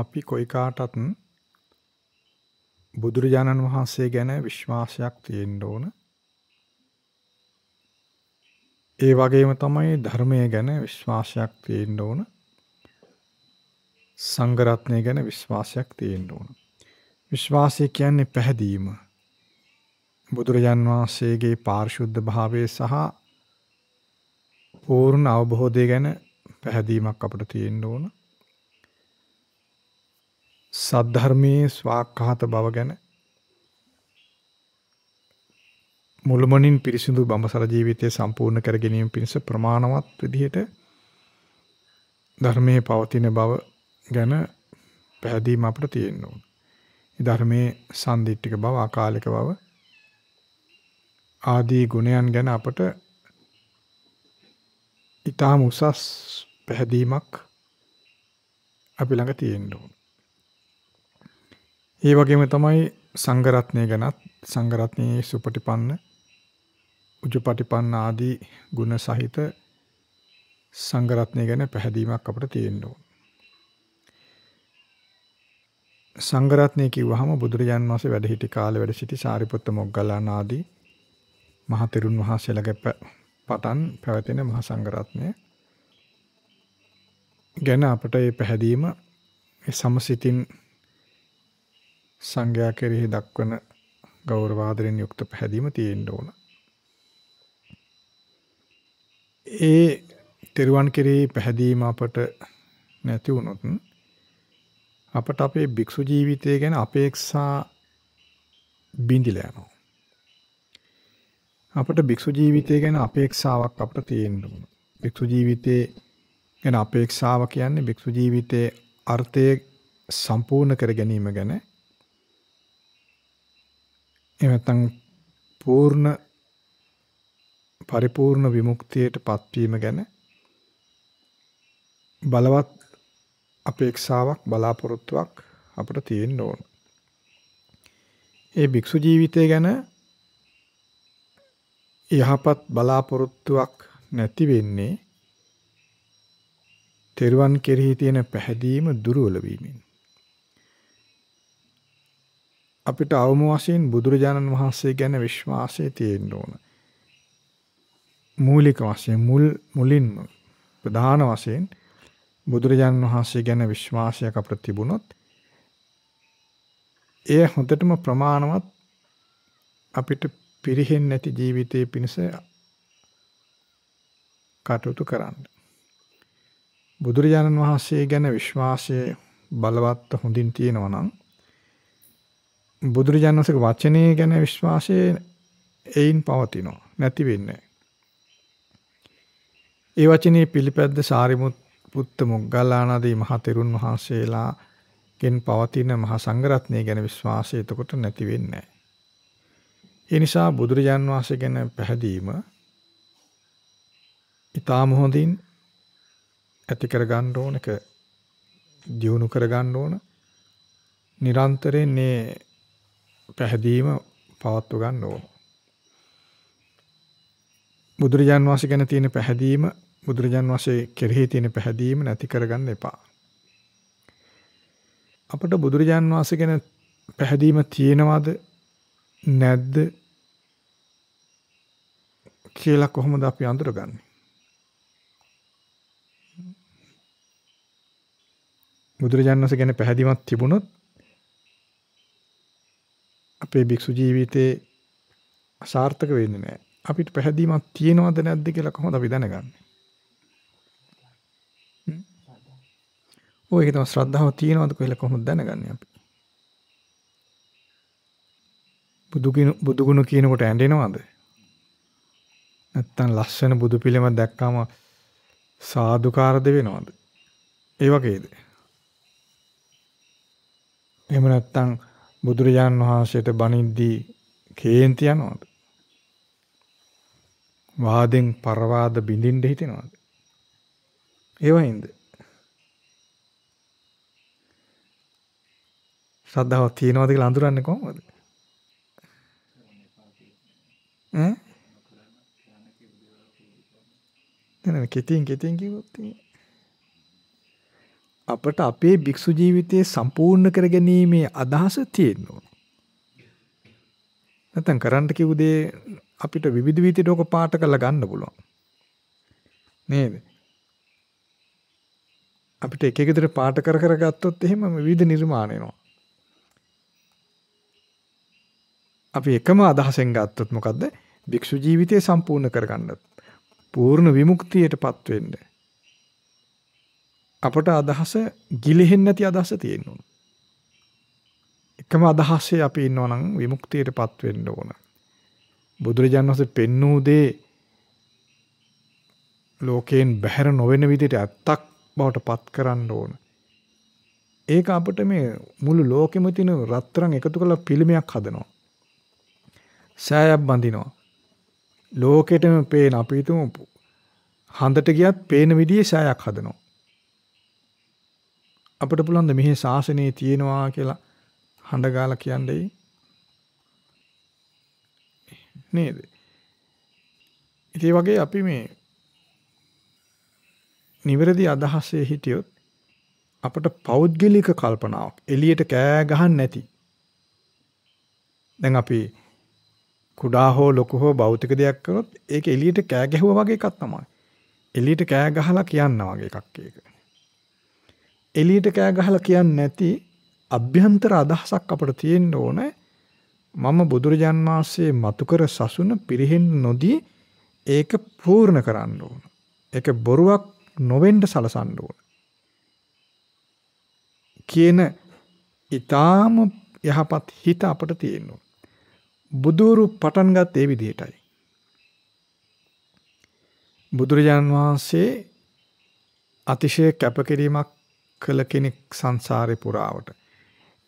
අපි කොයි කාටත් බුදුරජාණන් වහන්සේ ගැන විශ්වාසයක් තියෙන්න ඕන. ඒ වගේම තමයි ධර්මය ගැන විශ්වාසයක් තියෙන්න ඕන. සංඝ රත්නය ගැන විශ්වාසයක් තියෙන්න ඕන. විශ්වාසය කියන්නේ පැහැදීම. බුදුරජාන් වහන්සේගේ පාරිශුද්ධ භාවය සහ පූර්ණ අවබෝධය ගැන පැහැදීමක් අපිට තියෙන්න ඕන. සද්ධර්මයේ ස්වාක්ඛාත බව ගැන මුළුමනින් පිරිසිදු බඹසර ජීවිතය සම්පූර්ණ කර ගැනීම පිණිස ප්‍රමාණවත් විදිහට ධර්මයේ පවතින බව ගැන පැහැදීම අපිට තියෙන්න ඕන. ඒ ධර්මයේ සම්දිට්ඨික බව, අකාලික බව ආදී ගුණයන් ගැන අපට ඊටාම උසස් පැහැදීමක් අපි ළඟ තියෙන්න ඕන. ඒ වගේම තමයි සංගරත්නය ගැනත් සංගරත්නයේ සුපටිපන්න උජුපටිපන්න ආදී ගුණ සහිත සංගරත්නය ගැන පැහැදීමක් අපට තියෙන්න ඕන. සංගරත්නය කිව්වහම බුදුරජාන් වහන්සේ වැඩ සිටි කාලේ වැඩ සිටි සාරිපුත්ත මොග්ගල්ලාන ආදී මහතෙරුන් වහන්සේලාගේ පටන් පැවතෙන මහා සංගරත්නය ගැන අපට මේ පැහැදීම සමසිතින් සංඝයා කෙරෙහි දක්වන ගෞරවාදරෙන් යුක්ත පැහැදීම තියෙන්න ඕන. ඒ තෙරුවන් කෙරෙහි පැහැදීම අපට නැති වුණොත් අපට අපේ භික්ෂු ජීවිතය ගැන අපේක්ෂා බිඳිලා යනවා. අපට භික්ෂු ජීවිතය ගැන අපේක්ෂාවක් අපට තියෙන්න ඕන. භික්ෂු ජීවිතේ ගැන අපේක්ෂාව කියන්නේ භික්ෂු ජීවිතයේ අර්ථය සම්පූර්ණ කර ගැනීම ගැන එහෙම නැත්නම් පූර්ණ පරිපූර්ණ විමුක්තියට පත්වීම ගැන බලවත් අපේක්ෂාවක් බලාපොරොත්තුවක් අපිට තියෙන්න ඕන. ඒ භික්ෂු ජීවිතය ගැන යහපත් බලාපොරොත්තුවක් නැති වෙන්නේ තෙරුවන් කෙරෙහි තියෙන පැහැදීම දුර්වල වීමෙන්. අපිට අවම වශයෙන් බුදුරජාණන් වහන්සේ ගැන විශ්වාසය තියෙන්න ඕන. මූලික වශයෙන් මුල් මුලින්ම ප්‍රධාන වශයෙන් බුදුරජාණන් වහන්සේ ගැන විශ්වාසයක් අපිට තිබුණොත් එය හොඳටම ප්‍රමාණවත් අපිට පිරිහෙන්නේ නැති ජීවිතයේ පිණිස කටයුතු කරන්න. බුදුරජාණන් වහන්සේ ගැන විශ්වාසය බලවත් හොඳින් තියෙනවා නම් බුදුරජාණන් වහන්සේගේ වචනේ ගැන විශ්වාසය එයින් පවතිනවා. නැති වෙන්නේ ඒ වචනේ පිළිපැද්ද සාරිමුත් පුත්ත මොග්ගල්ලානාදී මහතෙරුන් වහන්සේලාගෙන් පවතින මහා සංඝරත්නය ගැන විශ්වාසය එතකොට නැති වෙන්නේ ඒ නිසා බුදුරජාන් වහන්සේ ගැන පැහැදීම ඊටාම හොඳින් ඇති කර ගන්න ඕනක දියුණු කර ගන්න ඕන නිරන්තරයෙන් මේ පැහැදීම පවත්ව ගන්න ඕන. බුදුරජාන් වහන්සේ ගැන තියෙන පැහැදීම බුදුරජාන් වහන්සේ කෙරෙහි තියෙන පැහැදීම නැති කරගන්න එපා. අපට බුදුරජාන් වහන්සේ ගැන පැහැදීම තියෙනවද නැද්ද කියලා කොහොමද අපි අඳුරගන්නේ? බුදුරජාන් වහන්සේ ගැන පැහැදීමක් තිබුණොත් අපේ භික්ෂු ජීවිතේ සාර්ථක වෙන්නේ නැහැ. අපිට පැහැදීමක් තියෙනවද නැද්ද කියලා කොහොමද අපි දැනගන්නේ? ඔය ඒක තමයි ශ්‍රද්ධාව තියෙනවද කියලා කොහොමද දැනගන්නේ අපි? බුදුගුණ බුදුගුණ කියනකොට ඇඬෙනවද? නැත්තම් ලස්සන බුදු පිළිම දැක්කම සාදුකාරද වෙනවද? ඒ වගේද? එහෙම නැත්තම් බුදුරජාන් වහන්සේට බනිද්දී කේන්ති යනවාද? වාදෙන් පරවාද බිඳින්න හිතෙනවාද? ඒවයින්ද? ශ්‍රද්ධාවක් තියනවාද කියලා අඳුරන්නේ කොහොමද? ඈ? නෑ නෑ කිතින් කිතින් කිව්වොත් අපට අපේ භික්ෂු ජීවිතය සම්පූර්ණ කරගැනීමේ අදහස තියෙන්න ඕන. නැත්නම් කරන්න කිව්ව දේ අපිට විවිධ විදිහට ඔක පාට කරලා ගන්න පුළුවන්. නේද? අපිට එක එක විදිහට පාට කර කර ගත්තොත් එහෙම විවිධ නිර්මාණ එනවා. අපි එකම අදහසෙන් ගත්තොත් මොකද්ද? භික්ෂු ජීවිතය සම්පූර්ණ කරගන්න. පූර්ණ විමුක්තියටපත් වෙන්න. අපට අදහස ගිලිහෙන්නේ නැති අදහස තියෙන්න ඕන. එකම අදහසේ අපි ඉන්නවා නම් විමුක්තියටපත් වෙන්න ඕන. බුදුරජාණන් වහන්සේ පෙන්වූ දේ ලෝකයෙන් බැහැර නොවන විදිහට ඇත්තක් බවටපත් කරන්න ඕන. ඒක අපිට මේ මුළු ලෝකෙම තියෙන රත්තරන් එකතු කරලා පිළිමයක් හදනවා. සෑයක් බඳිනවා. ලෝකෙටම පේන අපි හිතමු හඳට ගියත් පේන විදිහේ සෑයක් හදනවා. අපිට පුළුවන් ද මෙහි ශාසනයේ තියෙනවා කියලා හඬගාලා කියන්නේ නේද? ඉතින් වගේ අපි මේ නිවැරදි අදහසේ හිටියොත් අපට පෞද්ගලික කල්පනාවක් එළියට කෑ ගහන්න නැති. දැන් අපි කුඩා හෝ ලොකු හෝ භෞතික දෙයක් කරොත් ඒක එළියට කෑ ගැහුවා වගේ එකක් තමයි. එළියට කෑ ගහලා කියනවා වගේ එකක් ඒක. එලියට කෑ ගහලා කියන්නේ නැති අභ්‍යන්තර අදහසක් අපිට තියෙන්න ඕනේ. මම බුදුරජාන් වහන්සේ මතු කර සසුන පිරෙහෙන්න නොදී ඒක පූර්ණ කරන්න ඕන. ඒක බොරුවක් නොවෙන්න සලසන්න ඕන. කියන ඊටාම යහපත් හිත අපට තියෙන්න ඕන. බුදුරු පටන්ගත් ඒ විදිහටයි. බුදුරජාන් වහන්සේ අතිශය කැපකිරීමක් කළ කෙනෙක් සංසාරේ පුරාවට.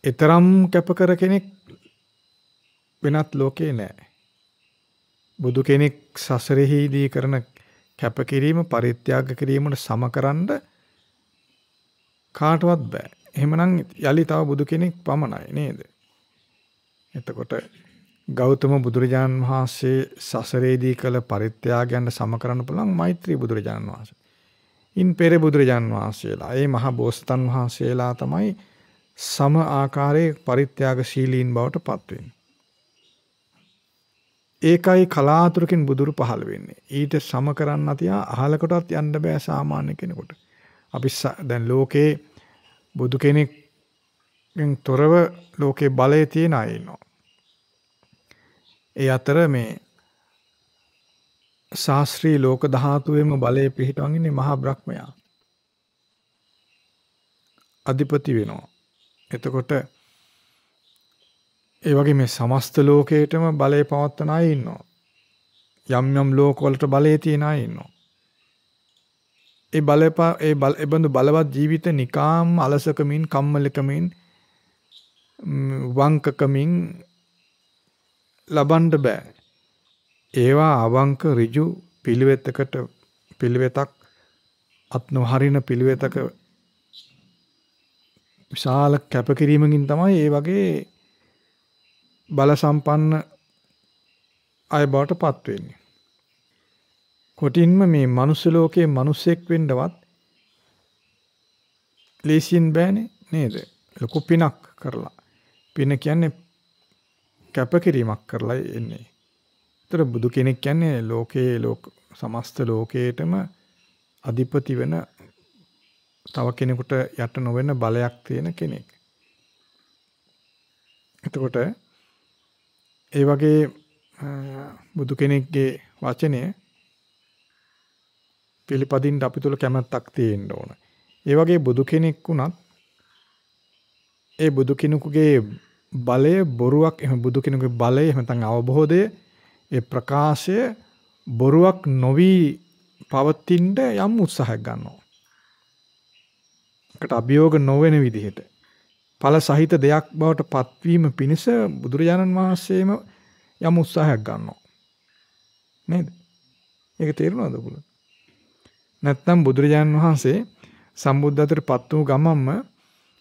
ඊතරම් කැපකර කෙනෙක් වෙනත් ලෝකේ නැහැ. බුදු කෙනෙක් සසරෙහිදී කරන කැපකිරීම පරිත්‍යාග කිරීමට සමකරන්න කාටවත් බෑ. එහෙමනම් යලි තව බුදු කෙනෙක් පමණයි නේද? එතකොට ගෞතම බුදුරජාන් වහන්සේ සසරේදී කළ පරිත්‍යාගයන් සමකරන්න පුළුවන් මෛත්‍රී බුදුරජාන් වහන්සේ. ඉන් පෙර බුදුරජාන් වහන්සේලා ඒ මහා බෝසතන් වහන්සේලා තමයි සම ආකාරයේ පරිත්‍යාගශීලීන් බවට පත්වෙන්නේ. ඒකයි කලාතුරකින් බුදුරු පහළ වෙන්නේ. ඊට සම කරන්න තියා අහලකටවත් යන්න බෑ සාමාන්‍ය කෙනෙකුට. අපි දැන් ලෝකේ බුදු කෙනෙක්ගෙන් තොරව ලෝකේ බලය තියෙන අය ඉන්නවා. ඒ අතර මේ ශාස්ත්‍රී ලෝක ධාතුවෙම බලය පිහිටවන්නේ මහා බ්‍රහ්මයා. අධිපති වෙනවා. එතකොට ඒ වගේ මේ සමස්ත ලෝකයටම බලය පවත්වන අය ඉන්නවා. යම් යම් ලෝකවලට බලය තියෙන අය ඉන්නවා. ඒ බලපා ඒ බල එබඳු බලවත් ජීවිත නිකාම් අලසකමින් කම්මලකමින් වංකකමින් ලබන්න බෑ. ඒවා අවංක ඍජු පිළිවෙතකට පිළිවෙතක් අත්නොහරින පිළිවෙතක විශාල කැපකිරීමකින් තමයි ඒ වගේ බල සම්පන්න අය බවට පත් වෙන්නේ. කොටින්ම මේ මනුස්ස ලෝකයේ මිනිසෙක් වෙන්නවත් ලේසියෙන් බෑනේ නේද? ලොකු පිනක් කරලා. පින කියන්නේ කැපකිරීමක් කරලා එන්නේ. තර බුදු කෙනෙක් කියන්නේ ලෝකයේ ලෝක සමස්ත ලෝකයටම අධිපති වෙන තව කෙනෙකුට යට නොවන බලයක් තියෙන කෙනෙක්. එතකොට ඒ වගේ බුදු කෙනෙක්ගේ වචනය පිළිපදින්න අපි තුල කැමැත්තක් තියෙන්න ඕන. ඒ වගේ බුදු කෙනෙක් වුණත් ඒ බුදු කෙනෙකුගේ බලය බොරුවක් එහෙම බුදු කෙනෙකුගේ බලය එහෙම නැත්නම් අවබෝධය ඒ ප්‍රකාශය බොරුවක් නොවි පවතින්න යම් උත්සාහයක් ගන්නවා. ඒකට අභියෝග නොවන විදිහට ඵල සහිත දෙයක් බවට පත්වීම පිණිස බුදුරජාණන් වහන්සේම යම් උත්සාහයක් ගන්නවා. නේද? ඒක තේරුණාද ඔයගොල්ලෝ? නැත්නම් බුදුරජාණන් වහන්සේ සම්බුද්ධත්වයට පත් වූ ගමම්ම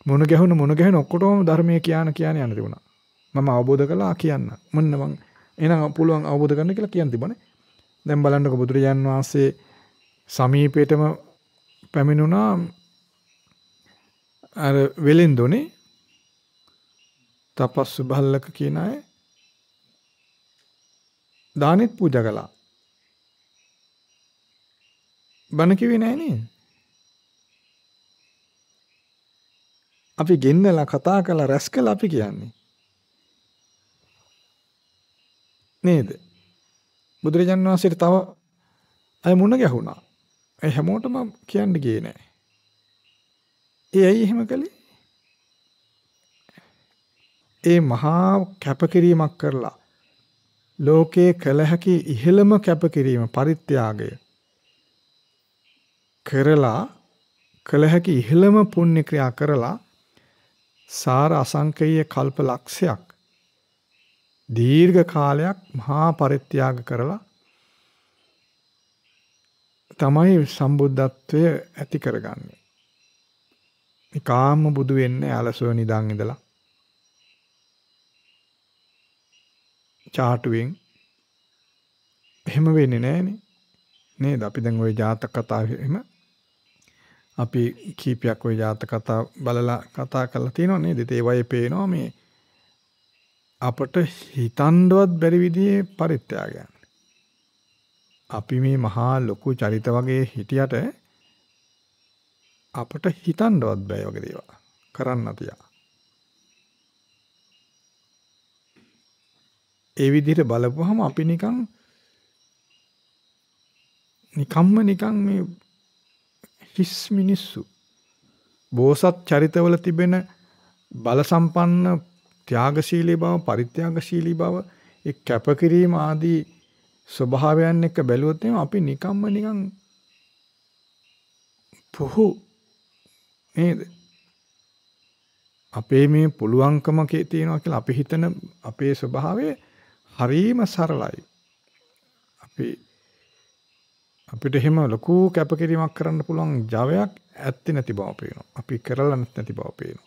මොන ගැහුණ මොන ගැහෙන ඔක්කොටම ධර්මයේ කියන කියන යන තිබුණා. මම අවබෝධ කළා කියන්න. මොන්න මං එහෙනම් පුළුවන් අවබෝධ කරන්න කියලා කියන් තිබුණේ. දැන් බලන්නකො බුදුරජාන් වහන්සේ සමීපේටම පැමිණුණා අර වෙලෙන්දොනේ තපස්සු බල්ලක කියන අය දානෙත් පූජා කළා. බණ කිව්වේ නෑ නේද? අපි ගෙන්නලා කතා කරලා රැස් කළා අපි කියන්නේ. නේද? බුදුරජාණන් වහන්සේට තව අය මුණ ගැහුණා. ඒ හැමෝටම කියන්න ගියේ නෑ. ඒ ඇයි එහෙම කළේ? ඒ මහා කැපකිරීමක් කරලා ලෝකයේ කළ හැකි ඉහළම කැපකිරීම පරිත්‍යාගය කරලා කළ හැකි ඉහළම පුණ්‍ය ක්‍රියා කරලා සාර අසංකේය කල්ප ලක්ෂයක් දීර්ඝ කාලයක් මහා පරිත්‍යාග කරලා තමයි සම්බුද්ධත්වය ඇති කරගන්නේ. නිකාම්ම බුදු වෙන්නේ අලසෝ නිදන් ඉඳලා. චාටුවෙන් එහෙම වෙන්නේ නෑනේ. නේද? අපි දැන් ওই ජාතක කතා එහෙම අපි කීපයක් ওই ජාතක කතා බලලා කතා කරලා තියෙනවා නේද? ඒත් ඒ වගේ පේනවා මේ අපට හිතන්ඩවත් බැරි විදිහේ පරිත්‍යාගයන්. අපි මේ මහා ලොකු චරිත වගේ හිටියට අපට හිතන්ඩවත් බෑ වගේ දේවල් කරන්න තියා. ඒ විදිහට බලපුවහම අපි නිකන් නිකම්ම නිකන් මේ හිස් මිනිස්සු බෝසත් චරිතවල තිබෙන බල සම්පන්න ත්‍යාගශීලී බව, පරිත්‍යාගශීලී බව, ඒ කැපකිරීම ආදී ස්වභාවයන් එක්ක බැලුවොත් අපි නිකම්ම නිකන් පුහු නේද? අපේ මේ පුළුවන්කමකේ තියෙනවා කියලා අපි හිතන අපේ ස්වභාවය හරීම සරලයි. අපි අපිට එහෙම ලොකු කැපකිරීමක් කරන්න පුළුවන් ජවයක් ඇත්තේ නැති බව පේනවා. අපි කරලා නැති බව පේනවා.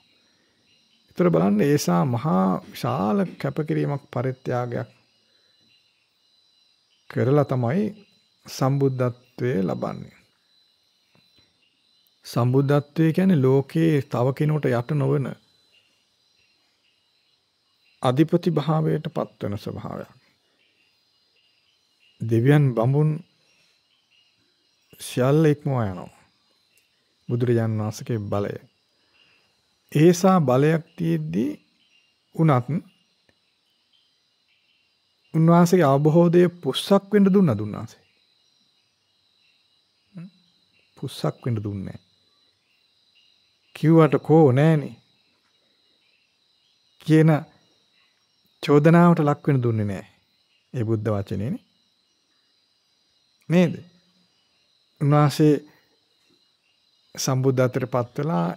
තොර බලන්න ඒසා මහා ශාල කැපකිරීමක් පරිත්‍යාගයක් කරලා තමයි සම්බුද්ධත්වය ලබන්නේ. සම්බුද්ධත්වය කියන්නේ ලෝකයේ තව කෙනෙකුට යට නොවන අධිපති භාවයට පත්වන ස්වභාවයක්. දෙවියන් බඹුන් සියල්ල ඉක්මවා යනවා. බුදුරජාන් වහන්සේගේ බලය. ඒසා බලයක් තියෙද්දී උනත් උන්වහන්සේගේ අවබෝධයේ පුස්සක් වෙන්න දුන්නා දුන්නාසේ. පුස්සක් වෙන්න දුන්නේ කිව්වට කෝ නෑනේ කියන චෝදනාවට ලක් වෙන දුන්නේ නෑ. ඒ බුද්ධ වචනේනේ. නේද? උන්වහන්සේ සම්බුද්ධත්වයට පත් වෙලා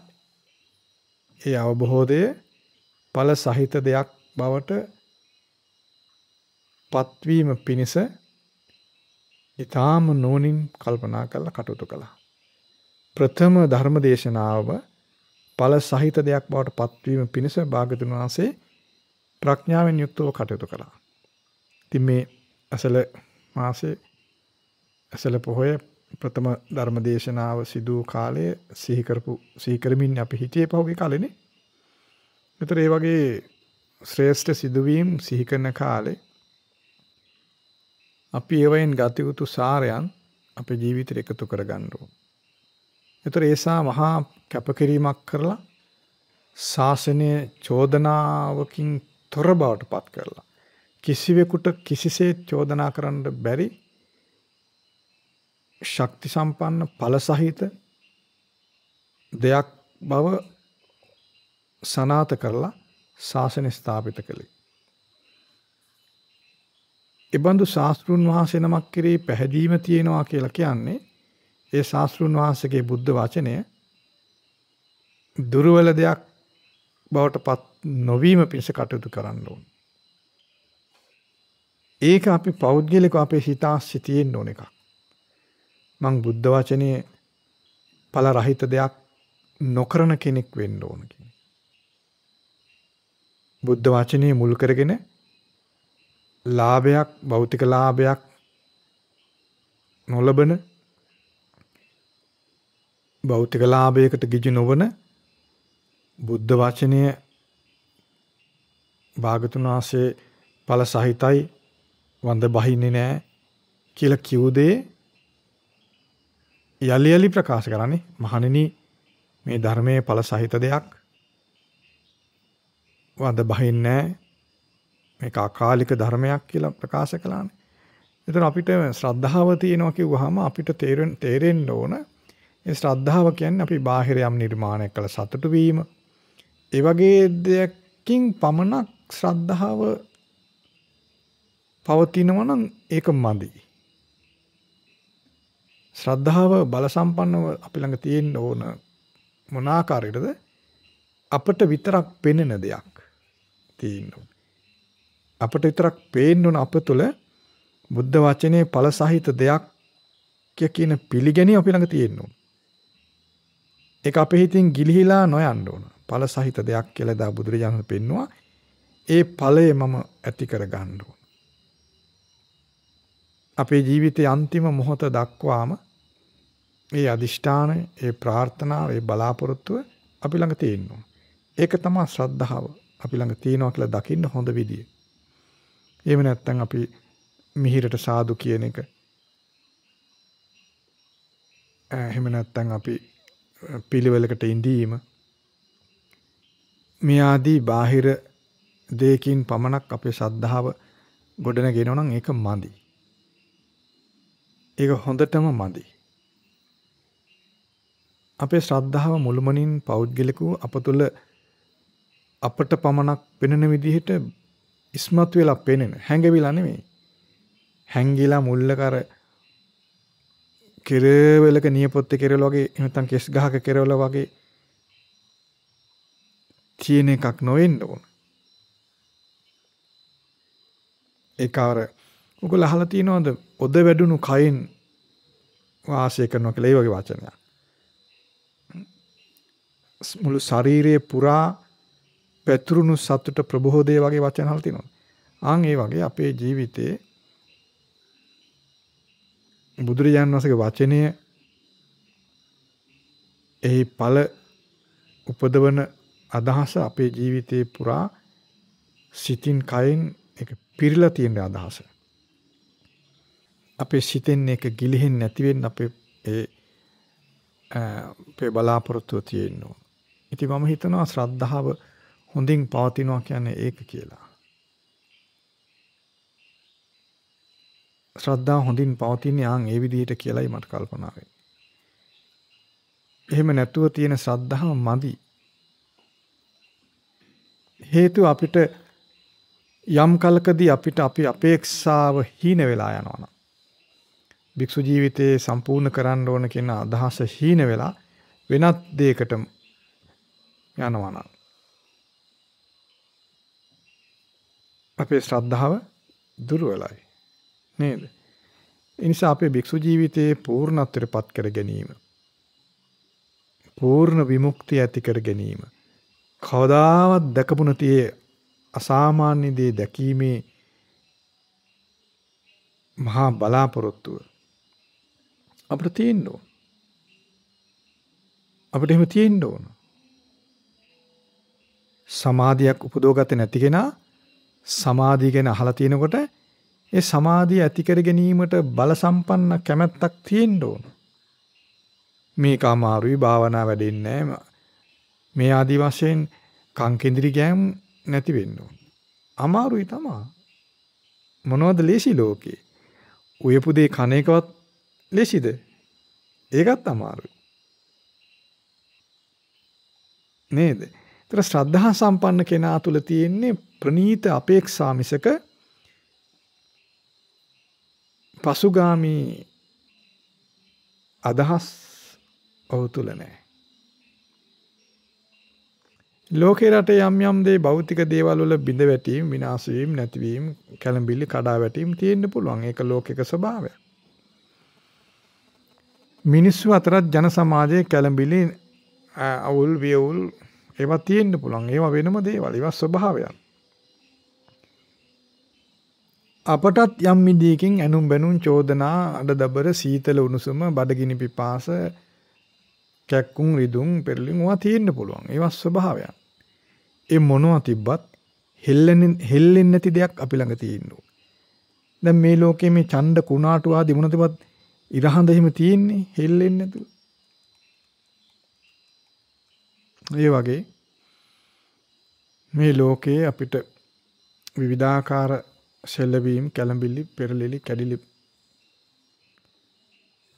ඒ අවබෝධය ඵල සහිත දෙයක් බවට පත්වීම පිණිස ඊටාම නෝනින් කල්පනා කරලා කටයුතු කළා. ප්‍රථම ධර්ම දේශනාව ඵල සහිත දෙයක් බවට පත්වීම පිණිස භාගතුන් වහන්සේ ප්‍රඥාවෙන් යුක්තව කටයුතු කළා. ඉතින් මේ අසල මාසේ අසල පොහොය ප්‍රථම ධර්ම දේශනාව සිදු කාලයේ සිහි කරපු සිහි කරමින් අපි හිටියේ පහුගිය කාලෙනේ. ඒතර ඒ වගේ ශ්‍රේෂ්ඨ සිදුවීම් සිහි කරන කාලේ අපි ඒවෙන් ගත යුතු සාරයන් අපේ ජීවිතයට එකතු කරගන්න ඕන. ඒතර ඒසා මහා කැපකිරීමක් කරලා ශාසනය චෝදනාවකින් තොර බවට පත් කරලා කිසිවෙකුට කිසිසේත් චෝදනා කරන්න බැරි ශක්ති සම්පන්න ඵල සහිත දෙයක් බව සනාත කරලා ශාසන ස්ථාපිත කළේ. එබඳු ශාස්ත්‍රුන් වහන්සේ නමක් කෙරේ පැහැදීම තියෙනවා කියලා කියන්නේ ඒ ශාස්ත්‍රුන් වහන්සේගේ බුද්ධ වචනය දුර්වල දෙයක් බවට පත් නොවීම පිණිස කටයුතු කරන්න ඕන. ඒක අපි පෞද්ගලිකව අපේ හිතා සිටින්න ඕන එකක්. මං බුද්ධ වචනය පල රහිත දෙයක් නොකරන කෙනෙක් වෙන්න ඕන කෙන. බුද්ධ වචනය මුල් කරගෙන ලාභයක් භෞතික ලාභයක් නොලබන භෞතික ලාභයකට ගිජු නොවන බුද්ධ වචනය භාගතුන් වහන්සේ ඵල සහිතයි වඳ බහින්නේ නෑ කියලා කිව්දේ යලි යලි ප්‍රකාශ කරන්නේ මහණෙනි මේ ධර්මයේ ඵල සහිත දෙයක් වද බහින්නේ මේක අකාලික ධර්මයක් කියලා ප්‍රකාශ කළානේ. එතන අපිට ශ්‍රද්ධාව තියෙනවා කිව්වහම අපිට තේරෙන්න තේරෙන්න ඕන ඒ ශ්‍රද්ධාව කියන්නේ අපි බාහිර යම් නිර්මාණයක් කළ සතුටු වීම. ඒ වගේ දෙයක්කින් පමණක් ශ්‍රද්ධාව පවතිනවා නම් ඒක මදි. ශ්‍රද්ධාව බලසම්පන්නව අපි ළඟ තියෙන්න ඕන මොන ආකාරයකටද අපට විතරක් පෙනෙන දෙයක් තියෙන්න අපට විතරක් පේන්න ඕන අප තුළ බුද්ධ වචනේ ඵල සහිත දෙයක් කියන පිළිගැනීම අපි ළඟ තියෙන්න ඕන. ඒක අපේ හිතින් ගිලිහිලා නොයන්න ඕන. ඵල සහිත දෙයක් කියලා දා බුදුරජාණන් පෙන්නවා. ඒ ඵලය මම ඇති කර ගන්න ඕන. අපේ ජීවිතයේ අන්තිම මොහොත දක්වාම ඒ අදිෂ්ඨානය, ඒ ප්‍රාර්ථනාව, ඒ බලාපොරොත්තුව අපි ළඟ තියෙනවා. ඒක තමයි ශ්‍රද්ධාව. අපි ළඟ තියෙනවා කියලා දකින්න හොඳ විදිය. එහෙම නැත්නම් අපි මිහිරට සාදු කියන එක. එහෙම නැත්නම් අපි පිළිවෙලකට ඉඳීම මේ ආදී බාහිර දෙයකින් පමණක් අපේ ශ්‍රද්ධාව ගොඩනගෙනවා නම් ඒක මදි. ඒක හොඳටම මදි. අපේ ශ්‍රද්ධාව මුළුමනින් පෞද්ගලිකව අප තුළ අපට පමණක් පෙනෙන විදිහට ඉස්මතු වෙලා පෙනෙන හැඟවිලා නෙමෙයි. හැංගිලා මුල්ලක අර කෙරවලක නියපොත්තේ කෙරවල වගේ නැත්නම් කෙස් ගහක කෙරවල වගේ තියෙන එකක් නොවෙන්න ඕන. ඒක අර ඔයගොල්ලෝ අහලා තියෙනවද ඔද වැඩුණු කයින් වාසය කරනවා කියලා ඒ වගේ වචනයක්. මුළු ශරීරයේ පුරා පැතුරුණු සතුට ප්‍රබෝධය වගේ වචන අහලා තියෙනවා. ආන් ඒ වගේ අපේ ජීවිතේ බුදුරජාණන් වහන්සේගේ වචනය එහි ඵල උපදවන අදහස අපේ ජීවිතේ පුරා සිතින් කයින් ඒක පිරලා තියෙන අදහස. අපේ සිතෙන් එක ගිලිහෙන්නේ නැති වෙන්න අපේ ඒ අපේ බලාපොරොත්තුව තියෙන්න ඕන. ඉතින් මම හිතනවා ශ්‍රද්ධාව හොඳින් පවතිනවා කියන්නේ ඒක කියලා. ශ්‍රද්ධාව හොඳින් පවතින්නේ ආන් ඒ විදිහට කියලායි මට කල්පනා වෙන්නේ. එහෙම නැතුව තියෙන ශ්‍රද්ධාව මදි. හේතුව අපිට යම් කලකදී අපිට අපි අපේක්ෂාව හීන වෙලා යනවා නම් භික්ෂු ජීවිතයේ සම්පූර්ණ කරන්න ඕන කියන අදහස හීන වෙලා වෙනත් දෙයකට යනවා නම් අපේ ශ්‍රද්ධාව දුර්වලයි නේද? ඒ නිසා අපේ භික්ෂු ජීවිතයේ පූර්ණත්වයටපත් කර ගැනීම පූර්ණ විමුක්තිය ඇති කර ගැනීම කවදාවත් දැකපු නැති අසාමාන්‍ය දේ දැකීමේ මහා බලාපොරොත්තුව අපිට තියෙන්න ඕන. අපිට එහෙම තියෙන්න ඕන. සමාධියක් උපදෝගත්තේ නැති කෙනා සමාධිය ගැන අහලා තිනකොට ඒ සමාධිය ඇති කර ගැනීමට බල සම්පන්න කැමැත්තක් තියෙන්න ඕන. මේක අමාරුයි භාවනා වැඩෙන්නේ නැහැ. මේ ආදි වශයෙන් කංකේන්ද්‍රි ගෑම් නැති වෙන්න ඕන. අමාරුයි තමයි. මොනවද ලේසි ලෝකේ. උයපු දේ කණ එකවත් ලේසිද? ඒකත් අමාරුයි. නේද? ඒතර ශ්‍රද්ධා සම්පන්න කෙනා තුල තියෙන්නේ ප්‍රනීත අපේක්ෂා මිසක පසුගාමි අදහස් ඔහු තුල නැහැ. ලෝකේ රටේ යම් යම් දේ භෞතික දේවල් වල බිඳ වැටීම්, විනාශ වීම, නැතිවීම, කැළඹිලි, කඩා වැටීම් තියෙන්න පුළුවන්. ඒක ලෝකික ස්වභාවයක්. මිනිස්සු අතරත් ජන සමාජයේ කැළඹිලි අවුල් වියවුල් ඒවා තියෙන්න පුළුවන්. ඒවා වෙනම දේවල්. ඒවා ස්වභාවයන්. අපටත් යම් මිදීකින් ඇනුම් බැනුම් චෝදනා අඩදබර සීතල උණුසුම බඩගිනි පිපාස කැක්කුම් රිදුම් පෙරලිම් ඒවා තියෙන්න පුළුවන්. ඒවා ස්වභාවයන්. ඒ මොනවා තිබ්බත් හෙල්ලෙන්නේ හෙල්ලෙන්නේ නැති දෙයක් අපි ළඟ තියෙන්න ඕන. දැන් මේ ලෝකයේ මේ ඡණ්ඩ කුණාටු ආදී මොනදවත් ඉරහඳ එහෙම තියෙන්නේ හෙල්ලෙන්නේ නැතුව. ඒ වගේ මේ ලෝකයේ අපිට විවිධාකාර සෙල්ලවීම්, කැළඹිලි, පෙරලිලි, කැඩිලි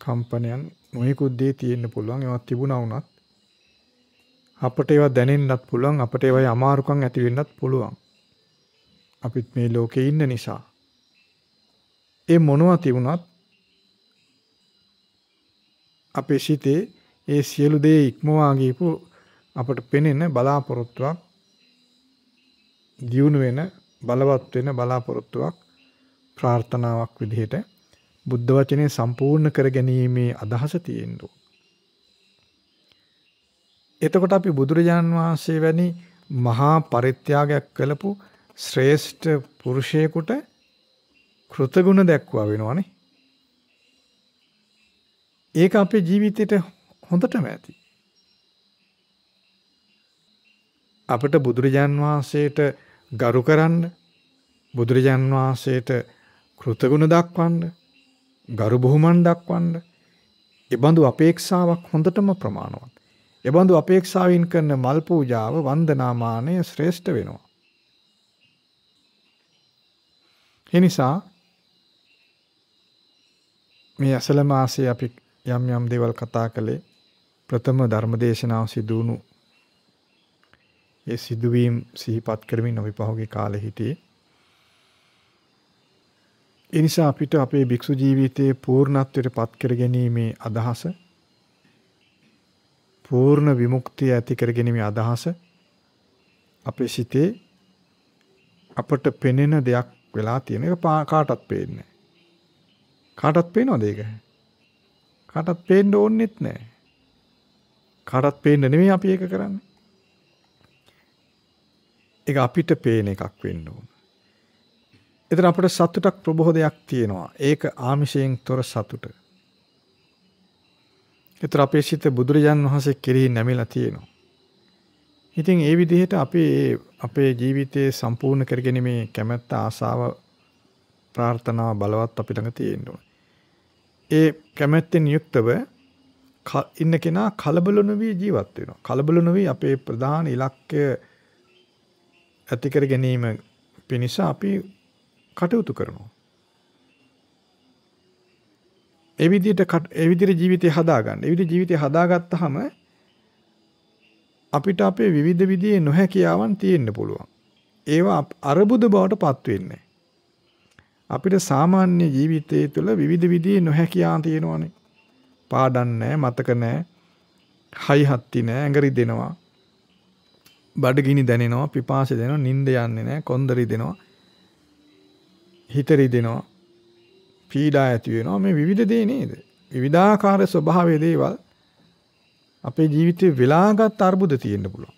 කම්පනයන් මොහිකුත් දේ තියෙන්න පුළුවන්. ඒවත් තිබුණා වුණත් අපට ඒවා දැනෙන්නත් පුළුවන්, අපට ඒවායි අමාරුකම් ඇති වෙන්නත් පුළුවන්. අපිත් මේ ලෝකේ ඉන්න නිසා ඒ මොනවා තිබුණත් අපේ සිතේ ඒ සියලු දේ ඉක්මවා ගියපු අපට පෙනෙන බලාපොරොත්තුවක් දියුණු වෙන බලවත් වෙන බලාපොරොත්තුවක් ප්‍රාර්ථනාවක් විදිහට බුද්ධ වචනේ සම්පූර්ණ කර ගැනීමේ අදහස තියෙන්න එතකොට අපි බුදුරජාන් වහන්සේ වැනි මහා පරිත්‍යාගයක් කළපු ශ්‍රේෂ්ඨ පුරුෂයෙකුට කෘතගුණ දැක්වා වෙනවානේ. ඒක අපේ ජීවිතයට හොඳටම ඇති. අපට බුදුරජාන් වහන්සේට ගරු කරන්න බුදුරජාන් වහන්සේට කෘතගුණ දක්වන්න ගරු බුහුමන් දක්වන්න එබඳු අපේක්ෂාවක් හොඳටම ප්‍රමාණවත්. එබඳු අපේක්ෂාවෙන් කරන මල් පූජාව වන්දනාමානය ශ්‍රේෂ්ඨ වෙනවා. එනිසා මේ අසල මාසයේ අපි යම් යම් දේවල් කතා කළේ ප්‍රථම ධර්මදේශනාව සිදු වුණු ඒ සිදුවීම් සිහිපත් කරමින් අපි පහුගිය කාලේ හිටියේ. ඒ නිසා අපිට අපේ භික්ෂු ජීවිතයේ පූර්ණත්වයට පත් කරගැනීමේ අදහස පූර්ණ විමුක්තිය ඇති කරගැනීමේ අදහස අපේ සිතේ අපට පෙනෙන දෙයක් වෙලා තියෙන එක කාටවත් පේන්නේ නැහැ. කාටවත් පේනවද ඒක? කාටත් පේන්න ඕනෙත් නැහැ. කාටත් පේන්න නෙමෙයි අපි ඒක කරන්නේ. ඒක අපිට පේන එකක් වෙන්න ඕන. එතන අපිට සතුටක් ප්‍රබෝධයක් තියෙනවා. ඒක ආමිෂයෙන් තොර සතුට. ඒතර අපේ සිත බුදුරජාන් වහන්සේ කෙරෙහි නැමිලා තියෙනවා. ඉතින් ඒ විදිහට අපේ අපේ ජීවිතයේ සම්පූර්ණ කරගෙන මේ කැමැත්ත ආසාව ප්‍රාර්ථනාව බලවත් අපි ළඟ තියෙන්න ඕනේ. ඒ කැමැත්තෙන් යුක්තව ඉන්න කෙනා කලබල නොවී ජීවත් වෙනවා. කලබල නොවී අපේ ප්‍රධාන ඉලක්කය ඇති කර ගැනීම පිණිස අපි කටයුතු කරනවා. ඒ විදිහට ඒ විදිහට ජීවිතය හදාගන්න. ඒ විදිහ ජීවිතය හදාගත්තාම අපිට අපේ විවිධ විදිහේ නොහැකියාවන් තියෙන්න පුළුවන්. ඒවා අරබුද බවට පත් වෙන්නේ. අපිට සාමාන්‍ය ජීවිතයේ තුළ විවිධ විදිහේ නොහැකියාන් තියෙනවානේ. පාඩම් නැහැ, මතක නැහැ. හයි හත්ති නැහැ, ඇඟරි දෙනවා. බඩගිනි දැනෙනවා, පිපාසය දෙනවා, නිින්ද යන්නේ නැහැ, කොන්දරි දෙනවා. හිතරි දෙනවා. පීඩා ඇති වෙනවා. මේ විවිධ දේ නේද? විවිධාකාර ස්වභාවයේ දේවල් අපේ ජීවිතේ වෙලාගත් අර්බුද තියෙන්න පුළුවන්.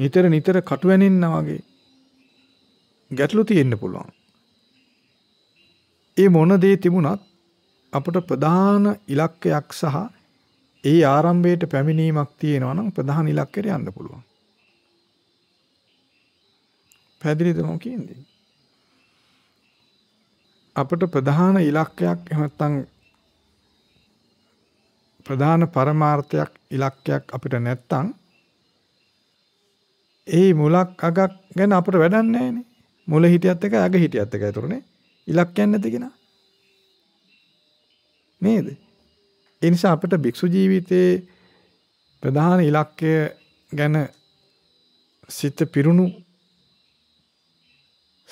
නිතර නිතර කටුවැනින්නා වගේ ගැටලු තියෙන්න පුළුවන්. ඒ මොන දේ තිබුණත් අපට ප්‍රධාන ඉලක්කයක් සහ ඒ ආරම්භයට පැමිණීමක් තියෙනවා නම් ප්‍රධාන ඉලක්කයට යන්න පුළුවන්. පැහැදිලිද මම කියන්නේ? අපට ප්‍රධාන ඉලක්කයක් එහෙම නැත්නම් ප්‍රධාන පරමාර්ථයක් ඉලක්කයක් අපිට නැත්තම් ඒ මුලක් අගක් ගැන අපට වැඩක් නැහැනේ. මුල හිටියත් එකයි අග හිටියත් එකයි ඒතරනේ. ඉලක්කයක් නැති කෙනා. නේද? ඒ නිසා අපිට භික්ෂු ජීවිතයේ ප්‍රධාන ඉලක්කය ගැන සිත පිරුණු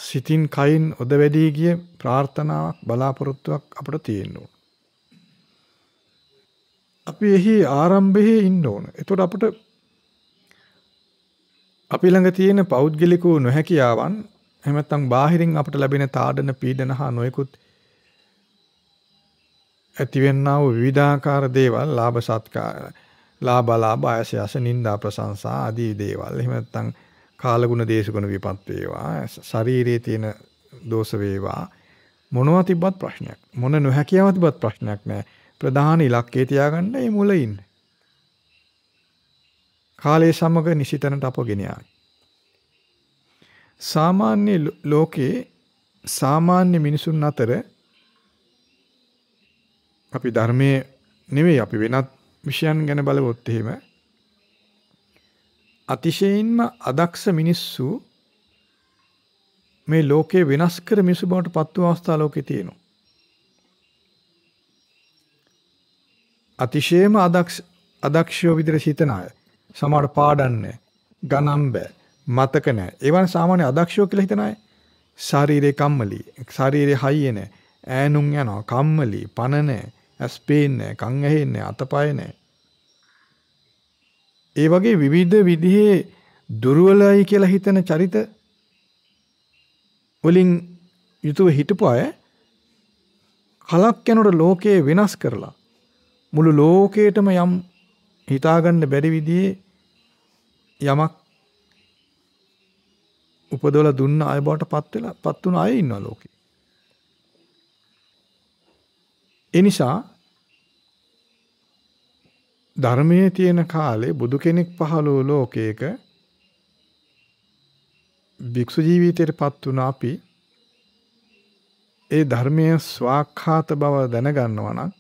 සිතින් කයින් ඔද වැඩි ගිය ප්‍රාර්ථනාවක් බලාපොරොත්තුවක් අපිට තියෙන්න ඕන. අපි එහි ආරම්භයේ ඉන්න ඕන. එතකොට අපිට අපි ළඟ තියෙන පෞද්ගලික නොහැකියාවන් එහෙම නැත්නම් බාහිරින් අපට ලැබෙන තාඩන පීඩන හා නොයෙකුත් ඇතිවෙන්නා වූ විවිධාකාර දේවල් ලාභ සත්කාර ලාභ ලාභ ආයස යස නින්දා ප්‍රශංසා ආදී දේවල් එහෙම නැත්නම් කාලගුණ දේශගුණ විපත් වේවා ශරීරයේ තියෙන දෝෂ වේවා මොනවා තිබ්බත් ප්‍රශ්නයක් මොන නොහැකියාව තිබ්බත් ප්‍රශ්නයක් නෑ ප්‍රධාන ඉලක්කේ තියාගන්න මේ මුලින් කාලයේ සමග නිසිතනට අපගෙන යාවි සාමාන්‍ය ලෝකේ සාමාන්‍ය මිනිසුන් අතර අපි ධර්මයේ නෙවෙයි අපි වෙනත් විෂයන් ගැන බලවොත් එහෙම අතිශයින්ම අදක්ෂ මිනිස්සු මේ ලෝකේ වෙනස් කර මිනිසු බවට පත් වූ අවස්ථා ලෝකේ තියෙනවා. අතිශයම අදක්ෂ අදක්ෂයෝ විදිහට හිතන අය සමහර පාඩන්නේ ගණන් බෑ. මතක නැහැ. ඒවන් සාමාන්‍ය අදක්ෂයෝ කියලා හිතන අය ශරීරේ කම්මලි, ශරීරේ හයිය නැහැ, ඈනුම් යනවා, කම්මලි, පණ නැහැ, ඇස් පේන්නේ නැහැ, කන් ඇහෙන්නේ නැහැ, අතපය නැහැ. ඒ වගේ විවිධ විදිහේ දුර්වලයි කියලා හිතන චරිත වලින් යුතුව හිටපු අය කලක් යනකොට ලෝකේ වෙනස් කරලා මුළු ලෝකේටම යම් හිතාගන්න බැරි විදිහේ යමක් උපදවලා දුන්න අය බවටපත් වෙලා පත් තුන අය ඉන්නවා ලෝකේ. ඒ නිසා ධර්මයේ තියෙන කාලේ බුදු කෙනෙක් පහළ වූ ලෝකයක භික්ෂු ජීවිතයටපත් වුණ අපි ඒ ධර්මයේ ස්වාක්ඛාත බව දැනගන්නවා නම්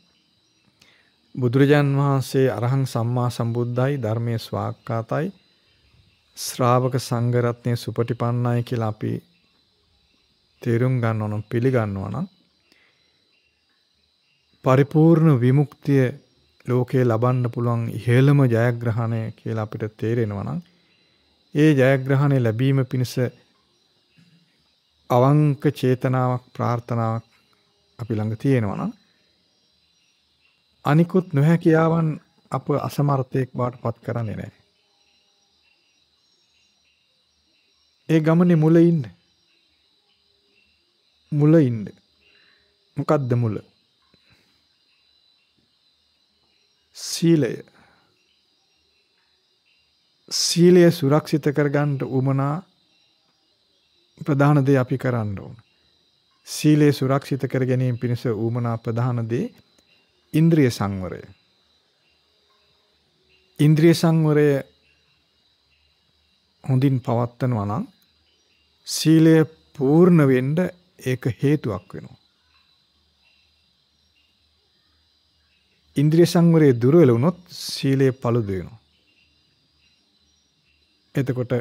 බුදුරජාන් වහන්සේ අරහං සම්මා සම්බුද්ධයි ධර්මයේ ස්වාක්ඛාතයි ශ්‍රාවක සංඝරත්නය සුපටිපන්නයි කියලා අපි තේරුම් ගන්න ඕන පිළිගන්නවා නම් පරිපූර්ණ විමුක්තිය ලෝකේ ලබන්න පුළුවන් ඉහළම ජයග්‍රහණය කියලා අපිට තේරෙනවා නම් ඒ ජයග්‍රහණය ලැබීම පිණිස අවංක චේතනාවක් ප්‍රාර්ථනාවක් අපි ළඟ තියෙනවා නම් අනිකුත් නොහැකියාවන් අප අසමර්ථයක් බවට පත් කරන්නේ නැහැ. ඒ ගමනේ මුල ඉන්න. මුල ඉන්න. මොකද්ද මුල? සීලය. සීලය සුරක්ෂිත කරගන්න උමනා ප්‍රධාන දේ අපි කරන්න ඕන. සීලය සුරක්ෂිත කර ගැනීම පිණිස උමනා ප්‍රධාන දේ ඉන්ද්‍රිය සංවරය. ඉන්ද්‍රිය සංවරය හොඳින් පවත්නවා නම් සීලය පූර්ණ වෙන්න ඒක හේතුවක් වෙනවා. ඉන්ද්‍රිය සංවරයේ දුර්වල වුණොත් සීලය paludu වෙනවා. එතකොට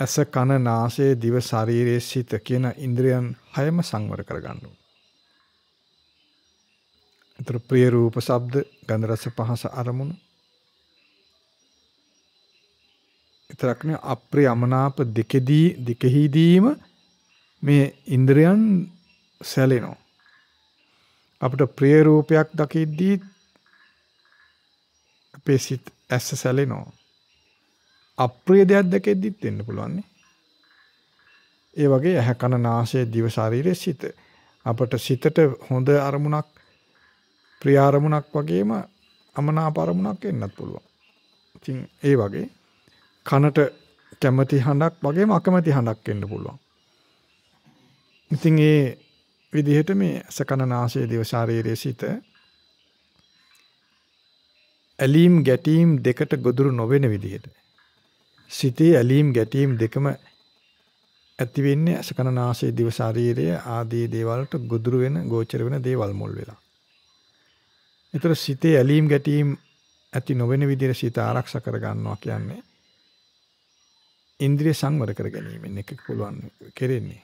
ඇස කන නාසය දිව ශරීරයේ සිත කියන ඉන්ද්‍රියන් හයම සංවර කරගන්න ඕනේ. ඒතර ප්‍රිය රූප ශබ්ද ගන්ධ රස පහස අරමුණු විතරක් නෙවෙයි අප්‍රියමනාප දෙකෙදී දෙකෙහිදීම මේ ඉන්ද්‍රයන් සැලෙනවා. අපිට ප්‍රිය රූපයක් දකිද්දී අපේ සිත් ඇස්ස සැලෙනවා. අප්‍රිය දෙයක් දැකෙද්දිත් වෙන්න පුළුවන් නේ. ඒ වගේ ඇහැ කන නාසය දිව ශරීරයේ සිත අපට සිතට හොඳ අරමුණක් ප්‍රිය අරමුණක් වගේම අමනාප අරමුණක් වෙන්නත් පුළුවන්. ඉතින් ඒ වගේ කනට කැමති හඬක් වගේම අකමැති හඬක් එන්න පුළුවන්. ඉතින් ඒ විදිහට මේ සකන නාසය දිව ශාරීරයේ සිට ඇලීම් ගැටීම් දෙකට ගොදුරු නොවන විදිහට සිතේ ඇලීම් ගැටීම් දෙකම ඇති වෙන්නේ අසකන නාසය දිව ශරීරය ආදී දේවල්ට ගොදුරු වෙන ගෝචර වෙන දේවල් මුල් වෙලා. ඒතර සිතේ ඇලීම් ගැටීම් ඇති නොවන විදිහට සිත ආරක්ෂා කර ගන්නවා කියන්නේ ඉන්ද්‍රිය සංවර කර ගැනීමෙන් එක පුළුවන් කෙරෙන්නේ.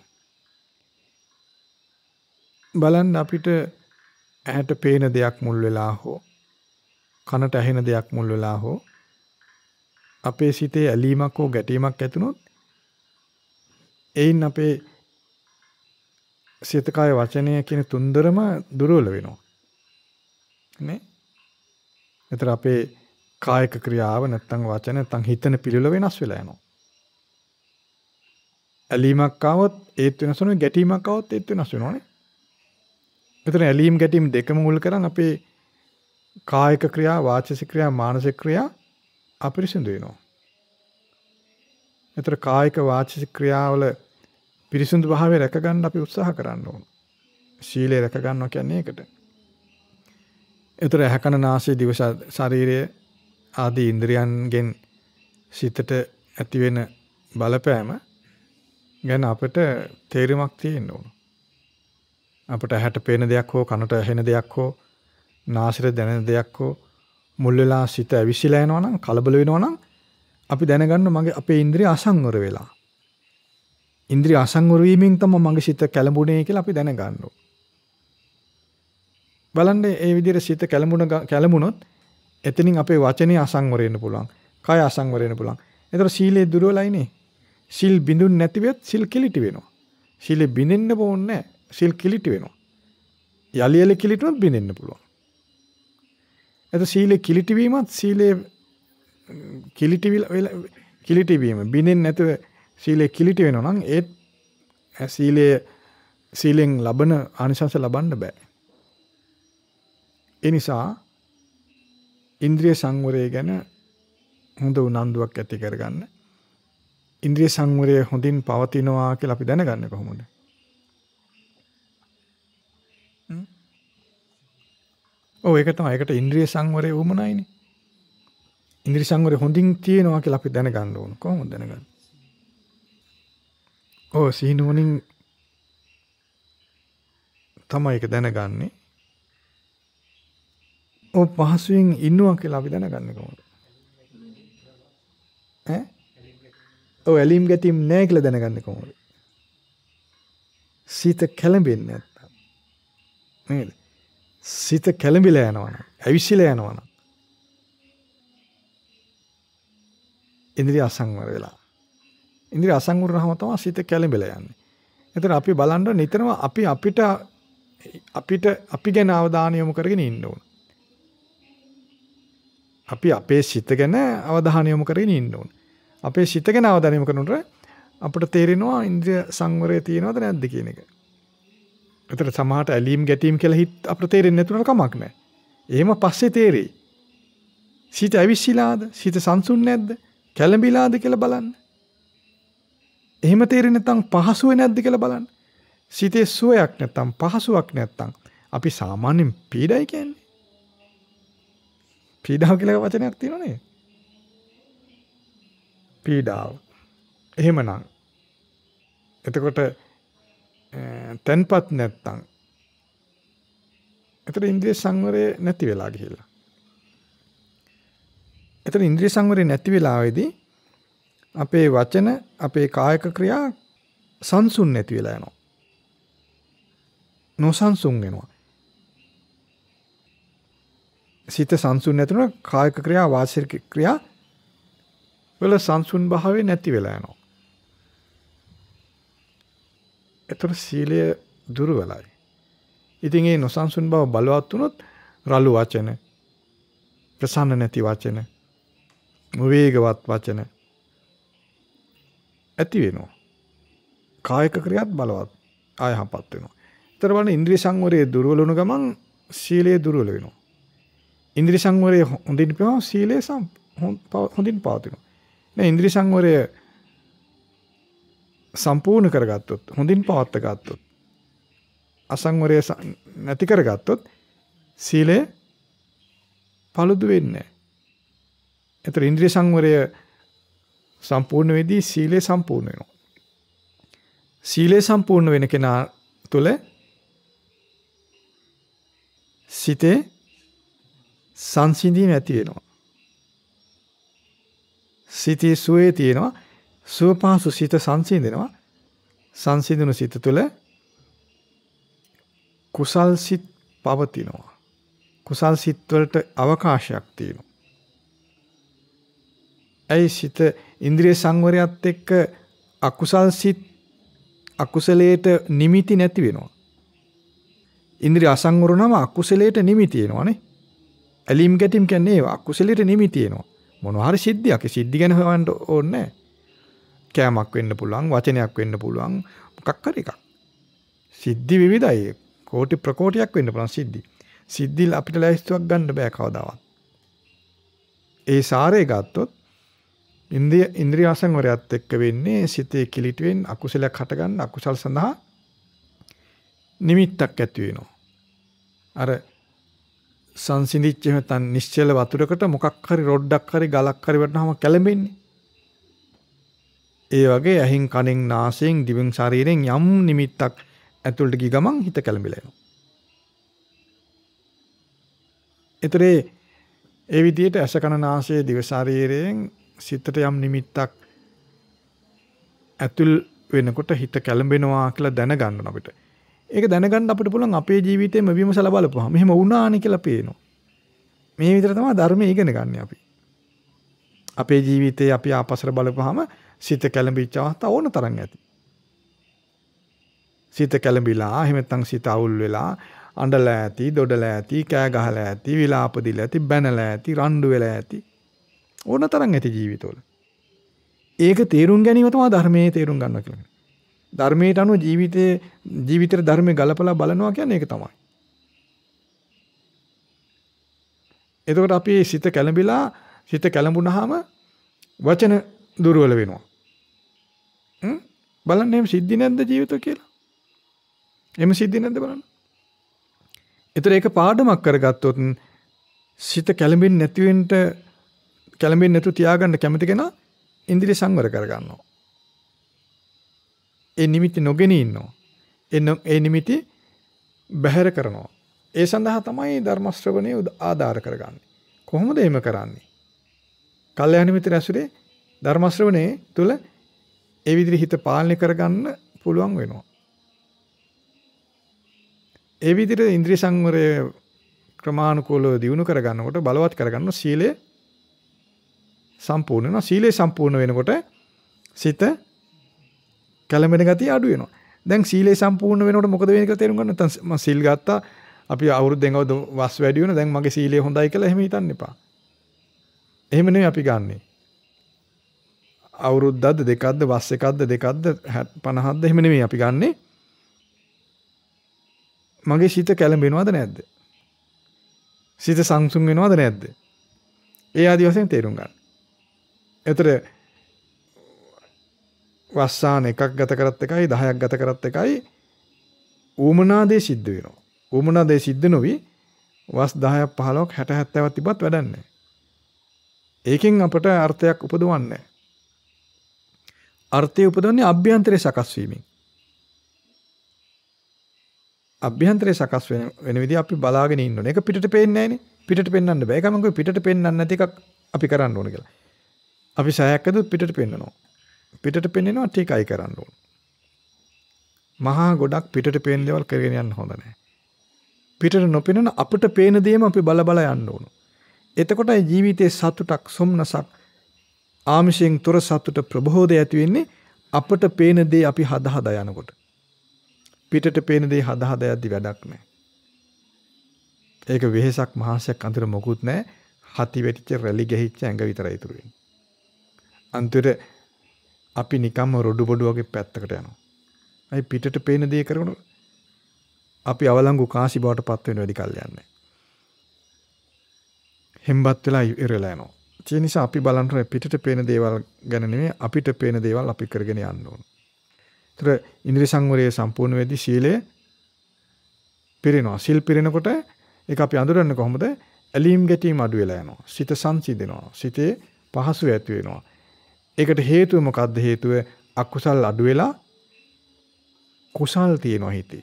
බලන්න අපිට ඇහැට පේන දෙයක් මුල් වෙලා හෝ කනට ඇහෙන දෙයක් මුල් වෙලා හෝ අපේ සිතේ ඇලීමක් හෝ ගැටීමක් ඇතිනොත් එයින් අපේ සිත කාය වචනය කියන තුන්දරම දුර්වල වෙනවා. නේ? ඒතර අපේ කායික ක්‍රියාව නැත්තම් වචන නැත්තම් හිතන පිළිවෙල වෙනස් වෙලා යනවා. ඇලීමක් ආවොත් ඒත් වෙනස් වෙනවා ගැටීමක් ආවොත් ඒත් වෙනස් වෙනවනේ. එතන ඇලීම් ගැටීම් දෙකම මුල් කරන් අපේ කායික ක්‍රියා, වාචික ක්‍රියා, මානසික ක්‍රියා අපිරිසිදු වෙනවා. එතන කායික වාචික ක්‍රියාවල පිරිසිදු භාවය රැකගන්න අපි උත්සාහ කරන්න ඕන. ශීලය රැකගන්නවා කියන්නේ ඒකට. එතන ඇහැකන නාසය දිව ශරීරය ආදී ඉන්ද්‍රියන්ගෙන් සිතට ඇතිවෙන බලපෑම ගැන අපිට තේරිමක් තියෙන්න ඕන. අපිට ඇහැට පේන දෙයක් හෝ කනට ඇහෙන දෙයක් හෝ නාසයට දැනෙන දෙයක් හෝ මුල් වෙලා සිත ඇවිසිලා යනවා නම් කලබල වෙනවා නම් අපි දැනගන්න මගේ අපේ ඉන්ද්‍රිය අසංවර වෙලා. ඉන්ද්‍රිය අසංවර වීමෙන් තමයි මගේ සිත කැළඹුණේ කියලා අපි දැනගන්න ඕන. බලන්න ඒ විදිහට සිත කැළඹුණ කැළඹුණොත් එතනින් අපේ වචනේ අසංවර වෙන්න පුළුවන්. කය අසංවර වෙන්න පුළුවන්. ඒතර සීලයේ දුර්වලයිනේ. සිල් බිඳුන් නැතිවෙත් සිල් කිලිටි වෙනවා. සිල් බිඳෙන්න ඕනේ සිල් කිලිටි වෙනවා. යලි යලි කිලිටුනොත් බිඳෙන්න පුළුවන්. එතකොට සීලේ කිලිටි වීමත් සීලේ කිලිටි කිලිටි වීම බිනෙන් නැතුව සීලේ කිලිටි වෙනවා නම් ඒ සීලේ සීලෙන් ලබන ආනිසංස ලබන්න බෑ. ඒ නිසා ඉන්ද්‍රිය සංවරය ගැන හොඳ උනන්දුවක් ඇති කරගන්න. ඉන්ද්‍රිය සංවරය හොඳින් පවතිනවා කියලා අපි දැනගන්නේ කොහොමද? ඔව් ඒක තමයි. ඒකට ඉන්ද්‍රිය සංවරය වුමනයිනේ. ඉන්ද්‍රිය සංවරය හොඳින් තියෙනවා කියලා අපි දැනගන්න ඕන. කොහොමද දැනගන්නේ? ඔව් සීනුවණින් තමයි ඒක දැනගන්නේ. ඔව් පහසුවෙන් ඉන්නවා කියලා අපි දැනගන්නේ කොහොමද? ඈ ඔ ඇලීම් ගැටීම් නෑ කියලා දැනගන්න කොහොමද? සිත කැළඹෙන්නේ නැත්තම්. නේද? සිත කැළඹිලා යනවනම්, ඇවිසිලා යනවනම්. ඉන්ද්‍රිය අසංවර වෙලා. ඉන්ද්‍රිය අසංවර වුණාම තමයි සිත කැළඹිලා යන්නේ. එතන අපි බලන්න නිතරම අපි අපිට අපිට අපි ගැන අවධානය යොමු කරගෙන ඉන්න ඕන. අපි අපේ සිත ගැන අවධානය යොමු කරගෙන ඉන්න ඕන. අපේ සිතගෙන අවධනම කනුට අපට තේරෙනවා ඉන්ද්‍රිය සංවරය තියෙනවද නැද්ද කියන එක. එතට සමහට ඇලීම් ගැටීම් කියලා හිත් අපට තේරෙන්නේ නැතුන කමක් නැහැ. එහෙම පස්සේ තේරෙයි. සිත ඇවිස්සීලාද? සිත සංසුන් නැද්ද? කැළඹිලාද කියලා බලන්න. එහෙම තේරෙන්නේ නැත්නම් පහසුවේ නැද්ද කියලා බලන්න. සිතේ සුවයක් නැත්නම් පහසුවක් නැත්නම් අපි සාමාන්‍යයෙන් පීඩයි කියන්නේ. පීඩාව කියලා වචනයක් තියෙනවනේ. පීඩාව. එහෙමනම් එතකොට තැන්පත් නැත්තම් එතන ඉන්ද්‍රිය සංවරය නැති වෙලා ගිහිල්ලා. එතන ඉන්ද්‍රිය සංවරය නැති වෙලාවේදී අපේ වචන, අපේ කායික ක්‍රියා සංසුන් නැති වෙලා යනවා. නොසන්සුන් වෙනවා. සිත සංසුන් නැතුන කායික ක්‍රියා වාචික ක්‍රියා වල සංසුන් භාවය නැති වෙලා යනවා. ඒතර සීලය දුර්වලයි. ඉතින් ඒ නොසන්සුන් බව බලවත් වුණොත් රළු වචන, ප්‍රසන්න නැති වචන, මුවේගවත් වචන ඇති වෙනවා. කායික ක්‍රියාත් බලවත් ආයහපත් වෙනවා. ඒතර බලන්න ඉන්ද්‍රිය සංවරයේ දුර්වල වුණ ගමන් සීලය දුර්වල වෙනවා. ඉන්ද්‍රිය සංවරයේ හොඳින් පව සීලය හොඳින් පවතිනවා. දැන් ඉන්ද්‍රිය සංවරය සම්පූර්ණ කරගත්තොත් හොඳින් පවත්ත ගත්තොත් අසංවරය නැති කරගත්තොත් සීලය paludu වෙන්නේ එතකොට ඉන්ද්‍රිය සංවරය සම්පූර්ණ වෙදී සීලය සම්පූර්ණ වෙනවා. සීලය සම්පූර්ණ වෙන කෙනා තුළ සිතේ සංසිඳීම ඇති වෙනවා. සිතේ සුවේ තියෙනවා. සුව පහසු සිත සංසිඳෙනවා. සංසිඳුණු සිත තුළ කුසල් සිත් පවතිනවා. කුසල් සිත් වලට අවකාශයක් තියෙනවා. ඇයි සිත ඉන්ද්‍රිය සංවරයත් එක්ක අකුසල් සිත් අකුසලයට නිමිති නැති වෙනවා. ඉන්ද්‍රිය අසංවර නම් අකුසලයට නිමිති එනවනේ. ඇලීම් ගැටීම් කියන්නේ ඒවා අකුසලයට නිමිති එනවා. මොනවාරි සිද්ධියක්. සිද්ධි ගැන හොයන්න ඕනේ කෑමක් වෙන්න පුළුවන්, වචනයක් වෙන්න පුළුවන්, මොකක් හරි එකක්. සිද්ධි විවිධයි. කෝටි ප්‍රකෝටියක් වෙන්න පුළුවන් සිද්ධි. සිද්ධි අපිට ලැයිස්තුවක් ගන්න බෑ කවදාවත්. ඒ සාරය ගත්තොත් ඉන්ද්‍රිය ඉන්ද්‍රිය අසංවරයත් එක්ක වෙන්නේ සිතේ කිලිටුවෙන් අකුසලයක් හටගන්න අකුසල් සඳහා නිමිත්තක් ඇති වෙනවා. අර සංසිඳිච්ච එහෙම නැත්නම් නිශ්චල වතුරකට මොකක් හරි රොඩ්ඩක් හරි ගලක් හරි වටනම කැළඹෙන්නේ. ඒ වගේ ඇහෙන් කනෙන් නාසයෙන් දිවෙන් ශරීරයෙන් යම් නිමිත්තක් ඇතුළට ගිය ගමන් හිත කැළඹිලා යනවා. ඒතරේ ඒ විදිහට ඇස කන නාසය දිව ශරීරයෙන් සිතට යම් නිමිත්තක් ඇතුල් වෙනකොට හිත කැළඹෙනවා කියලා දැනගන්න අපිට. ඒක දැනගන්න අපිට පුළුවන් අපේ ජීවිතේම විමසලා බලපුවාම මෙහෙම වුණානේ කියලා පේනවා. මේ විතර තමයි ධර්මය ඉගෙන ගන්න අපි. අපේ ජීවිතේ අපි ආපසර බලපුවාම සිත කැළඹිච්ච අවස්ථා ඕන තරම් ඇති. සිත කැළඹිලා එහෙම නැත්නම් සිත අවුල් වෙලා අඬලා ඇති, දොඩලා ඇති, කෑ ගහලා ඇති, විලාප දීලා ඇති, බැනලා ඇති, රණ්ඩු වෙලා ඇති. ඕන තරම් ඇති ජීවිතවල. ඒක තේරුම් ගැනීම තමයි ධර්මයේ තේරුම් ගන්නවා කියන්නේ. ධර්මයට අනුව ජීවිතයේ ජීවිතේ ධර්මයේ ගලපලා බලනවා කියන්නේ ඒක තමයි. එතකොට අපි සිත කැළඹිලා සිත කැළඹුණාම වචන දුර්වල වෙනවා. බලන්න එහෙම සිද්ධි නැද්ද ජීවිත කියලා? එහෙම සිද්ධි නැද්ද බලන්න. ඒතර ඒක පාඩමක් කරගත්තොත් සිත කැළඹෙන්නේ නැති වෙන්න කැළඹෙන්නේ නැතු තියාගන්න කැමති කෙනා ඉන්ද්‍රිය සංවර කරගන්නවා. ඒ නිමිති නොගෙන ඉන්නවා. ඒ නිමිති බැහැර කරනවා. ඒ සඳහා තමයි ධර්ම ශ්‍රවණය ආධාර කරගන්නේ. කොහොමද එහෙම කරන්නේ? කල්යාණ මිත්‍ර ඇසුරේ ධර්ම ශ්‍රවණයේ තුල ඒ විදිහට හිත පාලනය කරගන්න පුළුවන් වෙනවා. ඒ විදිහට ඉන්ද්‍රිය සංවරය ක්‍රමානුකූලව දියුණු කරගන්නකොට බලවත් කරගන්න සීලය සම්පූර්ණ වෙනවා. සීලය සම්පූර්ණ වෙනකොට සිත කැළඹෙන ගතිය අඩු වෙනවා. දැන් සීලය සම්පූර්ණ වෙනකොට මොකද වෙන්නේ කියලා තේරුම් ගන්න නැත්නම් මම සීල් ගත්තා අපි අවුරුද්දෙන් අවුරුද්ද වස් වැඩි වෙනවා දැන් මගේ සීලය හොඳයි කියලා එහෙම හිතන්න එපා. එහෙම නෙමෙයි අපි ගන්නෙ. අවුරුද්දක්ද දෙකක්ද වස් එකක්ද දෙකක්ද 50ක්ද එහෙම නෙමෙයි අපි ගන්නෙ මගේ සිත කැළඹෙනවද නැද්ද සිත සංසුන් වෙනවද නැද්ද ඒ ආදි වශයෙන් තේරුම් ගන්න. ඒතර වස්සාන එකක් ගත කරත් එකයි දහයක් ගත කරත් එකයි ඌමනාදේ සිද්ධ වෙනවා. ඌමනාදේ සිද්ධ නොවී වස් 10ක් 15ක් 60 70ක් තිබත් වැඩන්නේ. ඒකෙන් අපට අර්ථයක් උපදවන්නේ අර්ථය උපදවන්නේ අභ්‍යන්තරේ සකස් වීමෙන්. අභ්‍යන්තරේ සකස් වෙන වෙන විදිහ අපි බලාගෙන ඉන්න ඕනේ. ඒක පිටට පේන්නේ නැහනේ. පිටට පෙන්වන්න බෑ. ඒකම කිව්වේ පිටට පෙන්වන්න නැති එකක් අපි කරන්න ඕන කියලා. අපි සෑයක් හදුවොත් පිටට පෙන්වනවා. පිටට පෙන්නෙනවා ටිකයි කරන්න ඕන. මහා ගොඩක් පිටට පේන දේවල් කරගෙන යන්න හොඳ නැහැ. පිටට නොපෙනෙන අපිට පේන දේම අපි බල බල යන්න ඕන. එතකොටයි ජීවිතයේ සතුටක්, සොම්නසක්, ආමිෂයෙන් තොර සතුට ප්‍රබෝධය ඇති වෙන්නේ අපිට පේන දේ අපි හද හදා යනකොට. පිටට පේන දේ හද හදා යද්දි වැඩක් නැහැ. ඒක වෙහෙසක් මහාසයක් අතර මොකුත් නැහැ. හති වෙටිච්ච රැලි ගහිච්ච ඇඟ විතරයි ඉතුරු වෙන්නේ. අන්තිමට අපි නිකම්ම රොඩු බොඩු වගේ පැත්තකට යනවා. අයි පිටට පේන දේ කරනකොට අපි අවලංගු කාසි බවට පත් වෙන වැඩි කල් යන්නේ. හෙම්බත් වෙලා ඉරලා යනවා. ඒ නිසා අපි බලන්න පිටට පේන දේවල් ගැන නෙමෙයි අපිට පේන දේවල් අපි කරගෙන යන්න ඕන. ඒතර ඉන්ද්‍රිය සංවරයේ සම්පූර්ණ වෙද්දී සීලය පිරෙනවා. සිල් පිරෙනකොට ඒක අපි අඳුරන්නේ කොහොමද? ඇලීම් ගැටීම් අඩු වෙලා යනවා. සිත සංසිඳෙනවා. සිතේ පහසු ඇති වෙනවා. ඒකට හේතුව මොකක්ද හේතුව අකුසල් අඩු වෙලා කුසල් තියෙනවා හිතේ.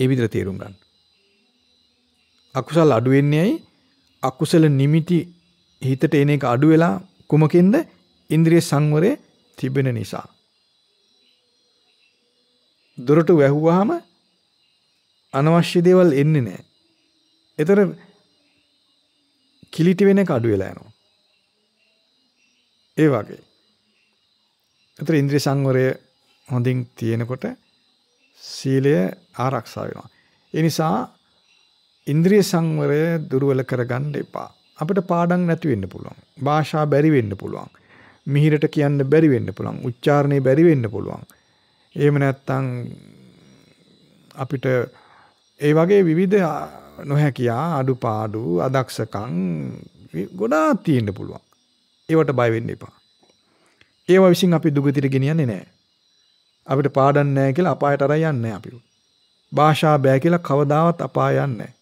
ඒ විදිහට තේරුම් ගන්න. අකුසල් අඩු වෙන්නේ ඇයි? අකුසල නිමිති හිතට එන එක අඩු වෙලා කුමකින්ද? ඉන්ද්‍රිය සංවරය තිබෙන නිසා. දොරට වැහුවාම අනවශ්‍ය දේවල් එන්නේ නැහැ. ඒතර කිලිටි වෙන එක අඩු වෙලා යනවා. ඒ වගේ. ඒතර ඉන්ද්‍රිය සංවරය හොඳින් තියෙනකොට සීලය ආරක්ෂා වෙනවා. ඒ නිසා ඉන්ද්‍රිය සංවරය දුර්වල කරගන්න එපා. අපිට පාඩම් නැති වෙන්න පුළුවන්. භාෂා බැරි වෙන්න පුළුවන්. මිහිරට කියන්න බැරි වෙන්න පුළුවන්. උච්චාරණේ බැරි වෙන්න පුළුවන්. එහෙම නැත්නම් අපිට ඒ වගේ විවිධ නොහැකියා අඩුපාඩු අදක්ෂකම් ගොඩාක් තියෙන්න පුළුවන්. ඒවට බය වෙන්න එපා. ඒවා විසින් අපි දුගතිට ගෙනියන්නේ නැහැ. අපිට පාඩම් නැහැ කියලා අපායට අරන් යන්නේ නැහැ අපිව. භාෂා බෑ කියලා කවදාවත් අපාය යන්නේ නැහැ.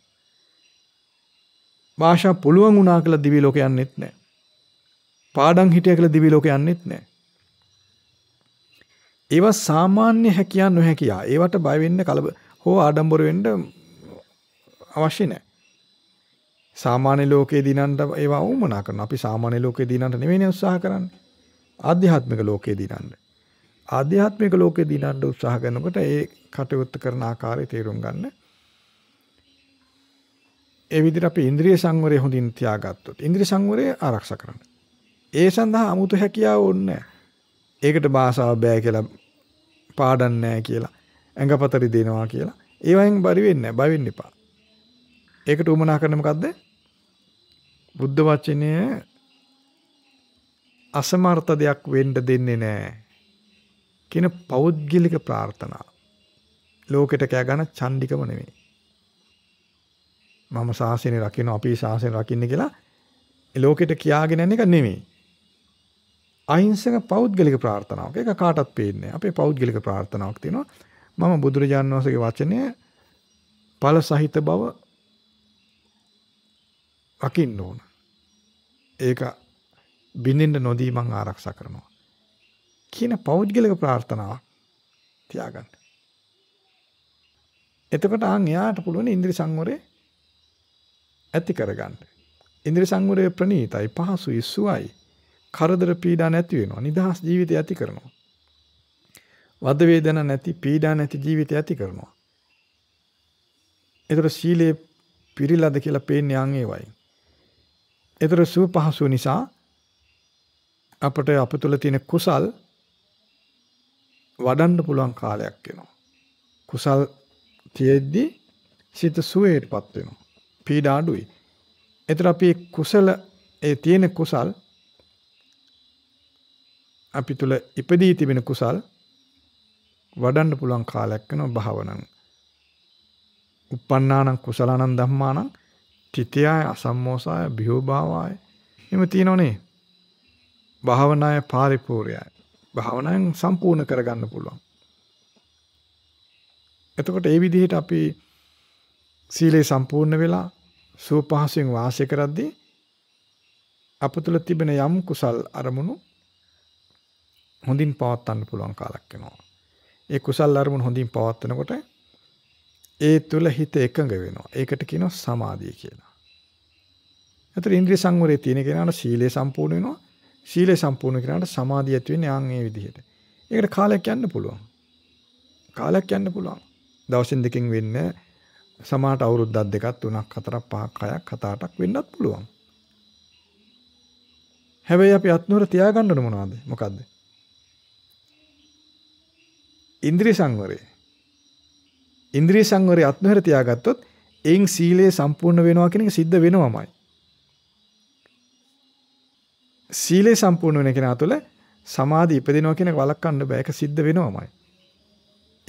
භාෂා පුළුවන් වුණා කියලා දිවි ලෝක යන්නෙත් නැහැ. පාඩම් හිටියා කියලා දිවි ලෝක යන්නෙත් නැහැ. ඒවා සාමාන්‍ය හැකියා නොහැකියා. ඒවට බය වෙන්න කලබ හෝ ආඩම්බර වෙන්න අවශ්‍ය නැහැ. සාමාන්‍ය ලෝකයේ දිනන්න ඒවා වුමනා කරනවා. අපි සාමාන්‍ය ලෝකයේ දිනන්න නෙවෙයිනේ උත්සාහ කරන්නේ. ආධ්‍යාත්මික ලෝකයේ දිනන්න. ආධ්‍යාත්මික ලෝකයේ දිනන්න උත්සාහ කරනකොට ඒ කටයුත්ත කරන ආකාරය තේරුම් ගන්න. ඒ විදිහට අපි ඉන්ද්‍රිය සංවරය හොඳින් තියාගත්තොත් ඉන්ද්‍රිය සංවරය ආරක්ෂා කරන්න. ඒ සඳහා 아무ත හැකියාව ඕනේ ඒකට භාෂාව බෑ කියලා පාඩම් නැහැ කියලා ඇඟපතරි දෙනවා කියලා ඒවෙන් බරි වෙන්නේ නැහැ බය වෙන්න එපා. ඒකට උමනා කරන මොකද්ද? බුද්ධ වචනය අසමර්ථ දෙයක් වෙන්න දෙන්නේ නැහැ. කියන පෞද්ගලික ප්‍රාර්ථනා. ලෝකෙට කෑ ගන්න චණ්ඩිකම නෙමෙයි. මම ශාසනය රකින්න අපි ශාසනය රකින්න කියලා ලෝකෙට කියාගෙන යන එක නෙමෙයි. අහිංසක පෞද්ගලික ප්‍රාර්ථනාවක්. ඒක කාටවත් පේන්නේ අපේ පෞද්ගලික ප්‍රාර්ථනාවක් තියෙනවා. මම බුදුරජාන් වහන්සේගේ වචනය ඵල සහිත බව රකින්න ඕන. ඒක බින්දෙන්න නොදී මං ආරක්ෂා කරනවා. කියන පෞද්ගලික ප්‍රාර්ථනාවක් තියාගන්න. එතකොට ආන් එයාට පුළුවන් ඉන්ද්‍රිය සංවරය ඇති කරගන්න. ඉන්ද්‍රිය සංවරය ප්‍රණීතයි, පහසුයි, සුවයි. කරදර පීඩා නැති වෙනවා. නිදහස් ජීවිතය ඇති කරනවා. වද වේදනා නැති, පීඩා නැති ජීවිතය ඇති කරනවා. ඒතර සීලේ පිරිලාද කියලා පේන්නේ ආන් ඒවයි. ඒතර සුව පහසු නිසා අපට අප තුළ තියෙන කුසල් වඩන්න පුළුවන් කාලයක් එනවා. කුසල් තියෙද්දි සිත සුවේටපත් වෙනවා. පීඩ අඩුයි. ඒතර අපි කුසල ඒ තියෙන කුසල් අපි තුල ඉපදී තිබෙන කුසල් වඩන්න පුළුවන් කාලයක් වෙනවා භාවනං. uppannānaṁ kusalānaṁ dhammānaṁ තිතියාය අසම්මෝසාය බිහෝභාවාය එම තියෙනවනේ භාවනාය පාරිපූර්යයි භාවනාවෙන් සම්පූර්ණ කරගන්න පුළුවන් එතකොට ඒ විදිහට අපි සීලේ සම්පූර්ණ වෙලා සුවපහසුවෙන් වාසය කරද්දී අප තුළ තිබෙන යම් කුසල් අරමුණු හොඳින් පවත්වන්න පුළුවන් කාලක් වෙනවා. ඒ කුසල් අරමුණු හොඳින් පවත්වනකොට ඒ තුල හිත එකඟ වෙනවා. ඒකට කියනවා සමාධිය කියලා. අතර ඉන්ද්‍රිය සංවරයේ තියෙන කෙනාට සීලය සම්පූර්ණ වෙනවා. සීලය සම්පූර්ණ කරාට සමාධිය ඇති වෙන්නේ ආන් මේ විදිහට. ඒකට කාලයක් යන්න පුළුවන්. කාලයක් යන්න පුළුවන්. දවසින් දෙකකින් වෙන්නේ සමාහට අවුරුද්දක් දෙකක් තුනක් හතරක් පහක් හයක් හත අටක් වෙන්නත් පුළුවන්. හැබැයි අපි අත්නුවර තියාගන්න ඕන මොනවද? මොකද්ද? ඉන්ද්‍රිය සංවරය. ඉන්ද්‍රිය සංවරය අත්මහර තියාගත්තොත් එයින් සීලය සම්පූර්ණ වෙනවා කියන එක සිද්ධ වෙනවමයි. සීලය සම්පූර්ණ වෙන කෙනා තුළ සමාධි ඉපදිනවා කියන එක වළක්වන්න බෑ. ඒක සිද්ධ වෙනවමයි.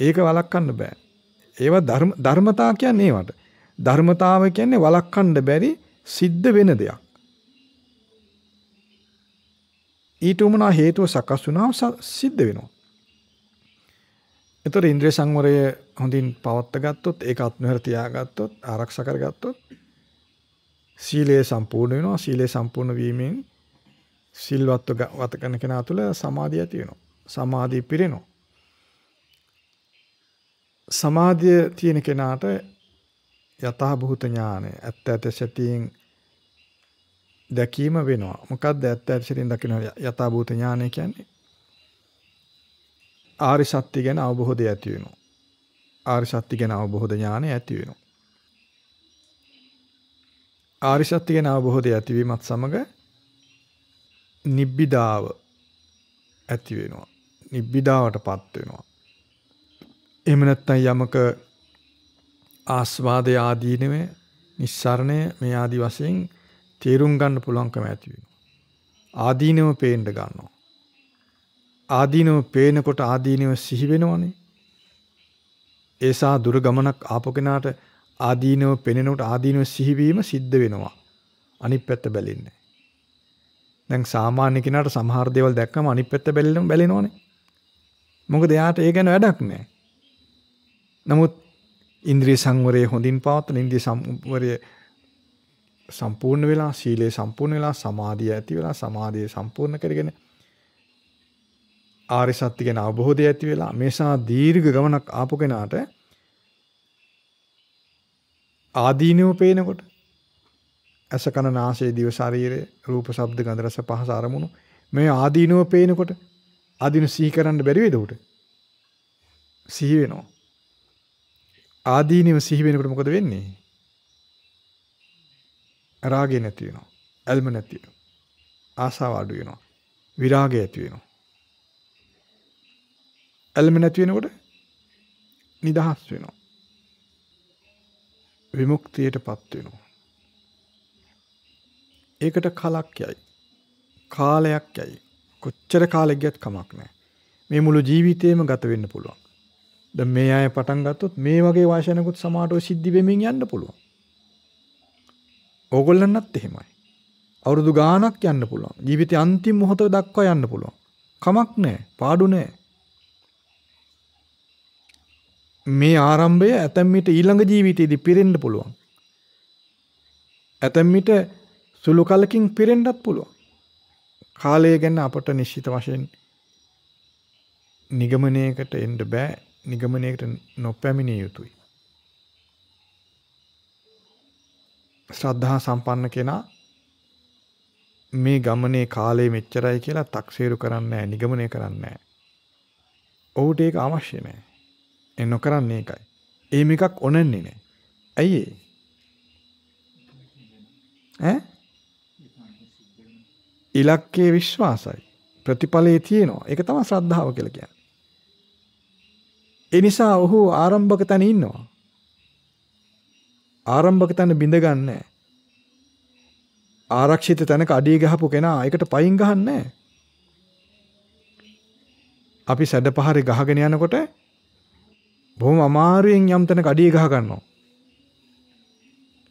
ඒක වළක්වන්න බෑ. ඒවා ධර්ම ධර්මතා කියන්නේ ඒවට. ධර්මතාව කියන්නේ වළක්වන්න බැරි සිද්ධ වෙන දෙයක්. ඊට උමනා හේතුව සකස් වුණා සිද්ධ වෙනවා. එතකොට ඉන්ද්‍රිය සංවරය හොඳින් පවත්ත ගත්තොත් ඒක අත්නොහැර තියාගත්තොත් ආරක්ෂා කරගත්තොත් සීලය සම්පූර්ණ වෙනවා සීලය සම්පූර්ණ වීමෙන් සිල්වත්ව ගත කරන කෙනා තුළ සමාධිය ඇති වෙනවා සමාධිය පිරෙනවා සමාධිය තියෙන කෙනාට යතහ භූත ඥානය ඇත්ත ඇත සතියෙන් දැකීම වෙනවා මොකක්ද ඇත්ත ඇත සතියෙන් දකින්න යතහ භූත ඥානය කියන්නේ ආරි සත්‍ය ගැන අවබෝධය ඇති වෙනවා. ආරි සත්‍ය ගැන අවබෝධ ඥානය ඇති වෙනවා. ආරි සත්‍ය ගැන අවබෝධය ඇතිවීමත් සමග නිබ්බිදාව ඇති වෙනවා. නිබ්බිදාවටපත් වෙනවා. එහෙම නැත්නම් යමක ආස්වාදය ආදීනවේ නිස්සරණය මේ ආදි වශයෙන් තේරුම් ගන්න පුළුවන්කම ඇති වෙනවා. ආදීනව පේන්න ගන්නවා. ආදීනව පේනකොට ආදීනව සිහි වෙනවනේ. ඒසා දුර ගමනක් ආපු කෙනාට ආදීනව පෙනෙනකොට ආදීනව සිහිවීම සිද්ධ වෙනවා. අනිත් පැත්ත බැලින්නේ. දැන් සාමාන්‍ය කෙනාට සමහර දේවල් දැක්කම අනිත් පැත්ත බැලෙනම බැලෙනවනේ. මොකද එයාට ඒ ගැන වැඩක් නැහැ. නමුත් ඉන්ද්‍රිය සංවරය හොඳින් පවත්වන ඉන්ද්‍රිය සංවරය සම්පූර්ණ වෙලා සීලය සම්පූර්ණ වෙලා සමාධිය ඇති වෙලා සමාධිය සම්පූර්ණ කරගෙන ආර්ය සත්‍ය ගැන අවබෝධය ඇති වෙලා මේසා දීර්ඝ ගමනක් ආපු කෙනාට ආදීනව පේනකොට ඇස කන නාසය දිව ශරීරය රූප ශබ්ද ගන්ධ රස පහස අරමුණු මේ ආදීනව පේනකොට ආදීන සිහි කරන්න බැරි වේද උට සිහි වෙනවා ආදීනව සිහි වෙනකොට මොකද වෙන්නේ රාගය නැති වෙනවා ඇල්ම නැති වෙනවා ආසාව අඩු වෙනවා විරාගය ඇති වෙනවා ඇල්ම නැති වෙනකොට නිදහස් වෙනවා. විමුක්තියටපත් වෙනවා. ඒකට කලක් යයි. කාලයක් යයි. කොච්චර කාලෙක ගියත් කමක් නැහැ. මේ මුළු ජීවිතේම ගත වෙන්න පුළුවන්. දැන් මේ අය පටන් ගත්තොත් මේ වගේ වාසනකුත් සමාජෝ සිද්ධි වෙමින් යන්න පුළුවන්. ඕගොල්ලන්වත් එහෙමයි. අවුරුදු ගාණක් යන්න පුළුවන්. ජීවිතේ අන්තිම මොහොත දක්වා යන්න පුළුවන්. කමක් නැහැ. පාඩු නැහැ. මේ ආරම්භය ඇතැම්මිට ඊළඟ ජීවිතයේදී පිරෙන්න පුළුවන්. ඇතැම්මිට සුළු කලකින් පිරෙන්නත් පුළුවන්. කාලය ගැන අපට නිශ්චිත වශයෙන් නිගමනයකට එන්න බෑ. නිගමනයකට නොපැමිණිය යුතුයි. ශ්‍රද්ධා සම්පන්න කෙනා මේ ගමනේ කාලය මෙච්චරයි කියලා තක්සේරු කරන්නේ නැහැ, නිගමනය කරන්නේ නැහැ. ඔහුට ඒක අවශ්‍ය නැහැ. ඒ නොකරන්නේ ඒකයි. ඒ මේකක් ඔනන්නේ නැහැ. ඇයි ඒ? ඈ? ඉලක්කයේ විශ්වාසයි. ප්‍රතිඵලයේ තියෙනවා. ඒක තමයි ශ්‍රද්ධාව කියලා කියන්නේ. ඒ නිසා ඔහු ආරම්භක තැන ඉන්නවා. ආරම්භක තැන බිඳ ගන්නෑ. ආරක්ෂිත තැනක අඩිය ගහපු කෙනා ඒකට පයින් ගහන්නේ නැහැ. අපි සැඩ පහරේ ගහගෙන යනකොට බොහොම අමාරුවෙන් යම් තැනක අඩිය ගහ ගන්නවා.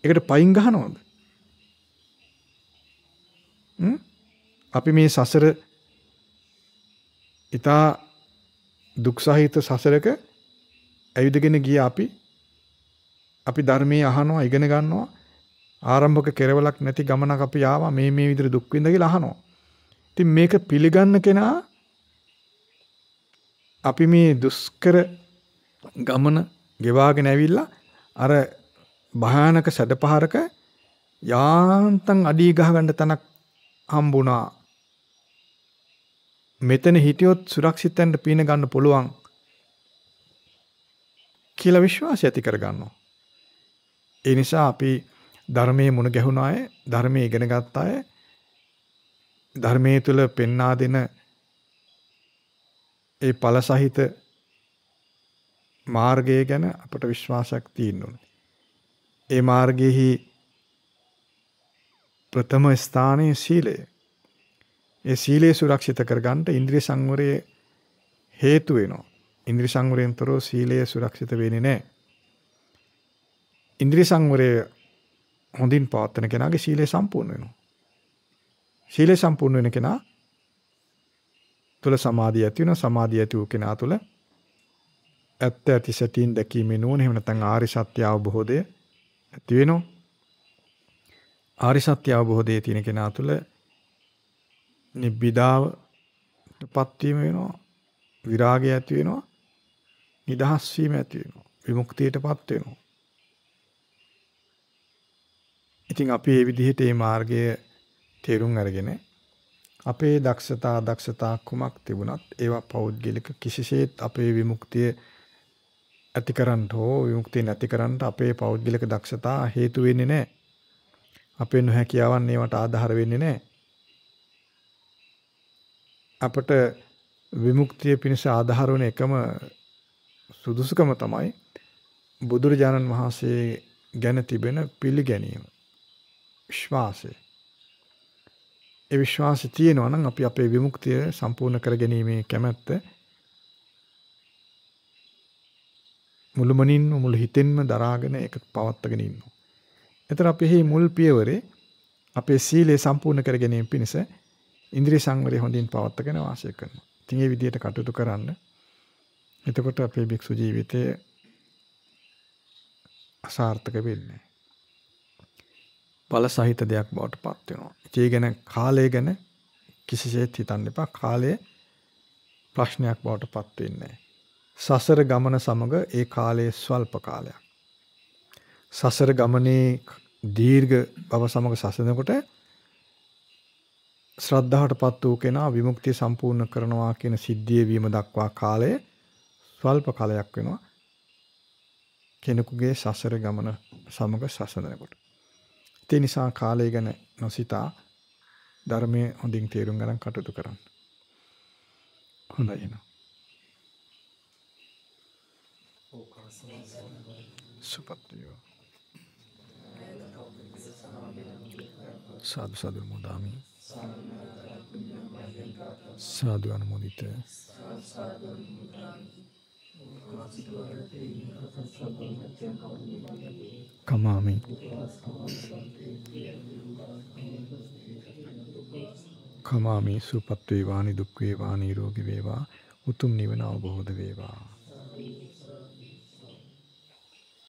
ඒකට පයින් ගහනවද? අපි මේ සසර ඊතා දුක්සහිත සසරක ඇවිදගෙන ගිය අපි අපි ධර්මයේ අහනවා ඉගෙන ගන්නවා ආරම්භක කෙරවලක් නැති ගමනක් අපි ආවා මේ මේ විදිහට දුක් විඳ කියලා අහනවා. ඉතින් මේක පිළිගන්න කෙනා අපි මේ දුෂ්කර ගමන ගෙවාගෙන ඇවිල්ලා අර භයානක සැඩපහරක යාන්තම් අඩිය ගහගන්න තැනක් හම්බුණා. මෙතන හිටියොත් සුරක්ෂිතෙන්ට පීන ගන්න පුළුවන් කියලා විශ්වාසය ඇති කරගන්නවා. ඒ නිසා අපි ධර්මයේ මුණ ගැහුණ අය ධර්මයේ ඉගෙන ගත්ත අය ධර්මයේ තුල පෙන්වා දෙන ඒ ඵල සහිත මාර්ගය ගැන අපට විශ්වාසයක් තියෙන්න ඕනේ. ඒ මාර්ගෙහි ප්‍රථම ස්ථානයේ සීලය. ඒ සීලය සුරක්ෂිත කරගන්න ඉන්ද්‍රිය සංවරයේ හේතු වෙනවා. ඉන්ද්‍රිය සංවරයෙන් තොරව සීලය සුරක්ෂිත වෙන්නේ නැහැ. ඉන්ද්‍රිය සංවරය හොඳින් පවත්වන කෙනාගේ සීලය සම්පූර්ණ වෙනවා. සීලය සම්පූර්ණ වෙන කෙනා තුල සමාධිය ඇති වෙනවා. සමාධිය ඇති වූ කෙනා තුල ඇත්ත ඇති සැටින් දැකීමේ නුවණ එහෙම නැත්නම් ආරි සත්‍ය අවබෝධය ඇති වෙනවා. ආරි සත්‍ය අවබෝධයේ තියෙන කෙනා තුළ නිබ්බිදාවටපත් වීම වෙනවා. විරාගය ඇති වෙනවා. නිදහස් වීම ඇති වෙනවා. විමුක්තියටපත් වෙනවා. ඉතින් අපි මේ විදිහට මේ මාර්ගය තේරුම් අරගෙන අපේ දක්ෂතා දක්ෂතා කුමක් තිබුණත් ඒවා පෞද්ගලික කිසිසේත් අපේ විමුක්තිය ඇතිකරන්න හෝ විමුක්තිය නැතිකරන්න අපේ පෞද්ගලික දක්ෂතා හේතු වෙන්නේ නැහැ. අපේ නොහැකියාවන් ඒවට ආධාර වෙන්නේ නැහැ. අපට විමුක්තිය පිණිස ආධාර වන එකම සුදුසුකම තමයි බුදුරජාණන් වහන්සේ ගැන තිබෙන පිළිගැනීම. විශ්වාසය. ඒ විශ්වාසය තියෙනවා නම් අපි අපේ විමුක්තිය සම්පූර්ණ කරගැනීමේ කැමැත්ත මුළුමනින් මුළු හිතෙන්ම දරාගෙන ඒක පවත්වාගෙන ඉන්නවා. එතකොට අපි එහි මුල් පියවරේ අපේ සීලය සම්පූර්ණ කර ගැනීම පිණිස ඉන්ද්‍රිය සංවරය හොඳින් පවත්වාගෙන වාසය කරනවා. ඉතින් මේ විදිහට කටයුතු කරන්න. එතකොට අපේ භික්ෂු ජීවිතය අසාර්ථක වෙන්නේ බල සහිත දෙයක් බවට පත් වෙනවා. ඒ ගැන කාලය ගැන කිසිසේත් හිතන්න එපා. කාලය ප්‍රශ්නයක් බවට පත් වෙන්නේ සසර ගමන සමග ඒ කාලයේ ස්වල්ප කාලයක්. සසර ගමනේ දීර්ඝ බව සමග සසඳනකොට ශ්‍රද්ධාවටපත් වූ කෙනා විමුක්තිය සම්පූර්ණ කරනවා කියන සිද්ධිය වීම දක්වා කාලය ස්වල්ප කාලයක් වෙනවා. කෙනෙකුගේ සසර ගමන සමග සසඳනකොට. ඒ නිසා කාලය ගැන නොසිතා ධර්මයේ හොඳින් තේරුම් ගන්න කටයුතු කරන්න. හොඳයි නේද? සුපත්තියෝ සාදු සාදු මුදාමි සාදු අනුමෝදිත කමාමි කමාමි සුපත් වේවා නිදුක් වේවා නිරෝගී වේවා උතුම් නිවන අවබෝධ වේවා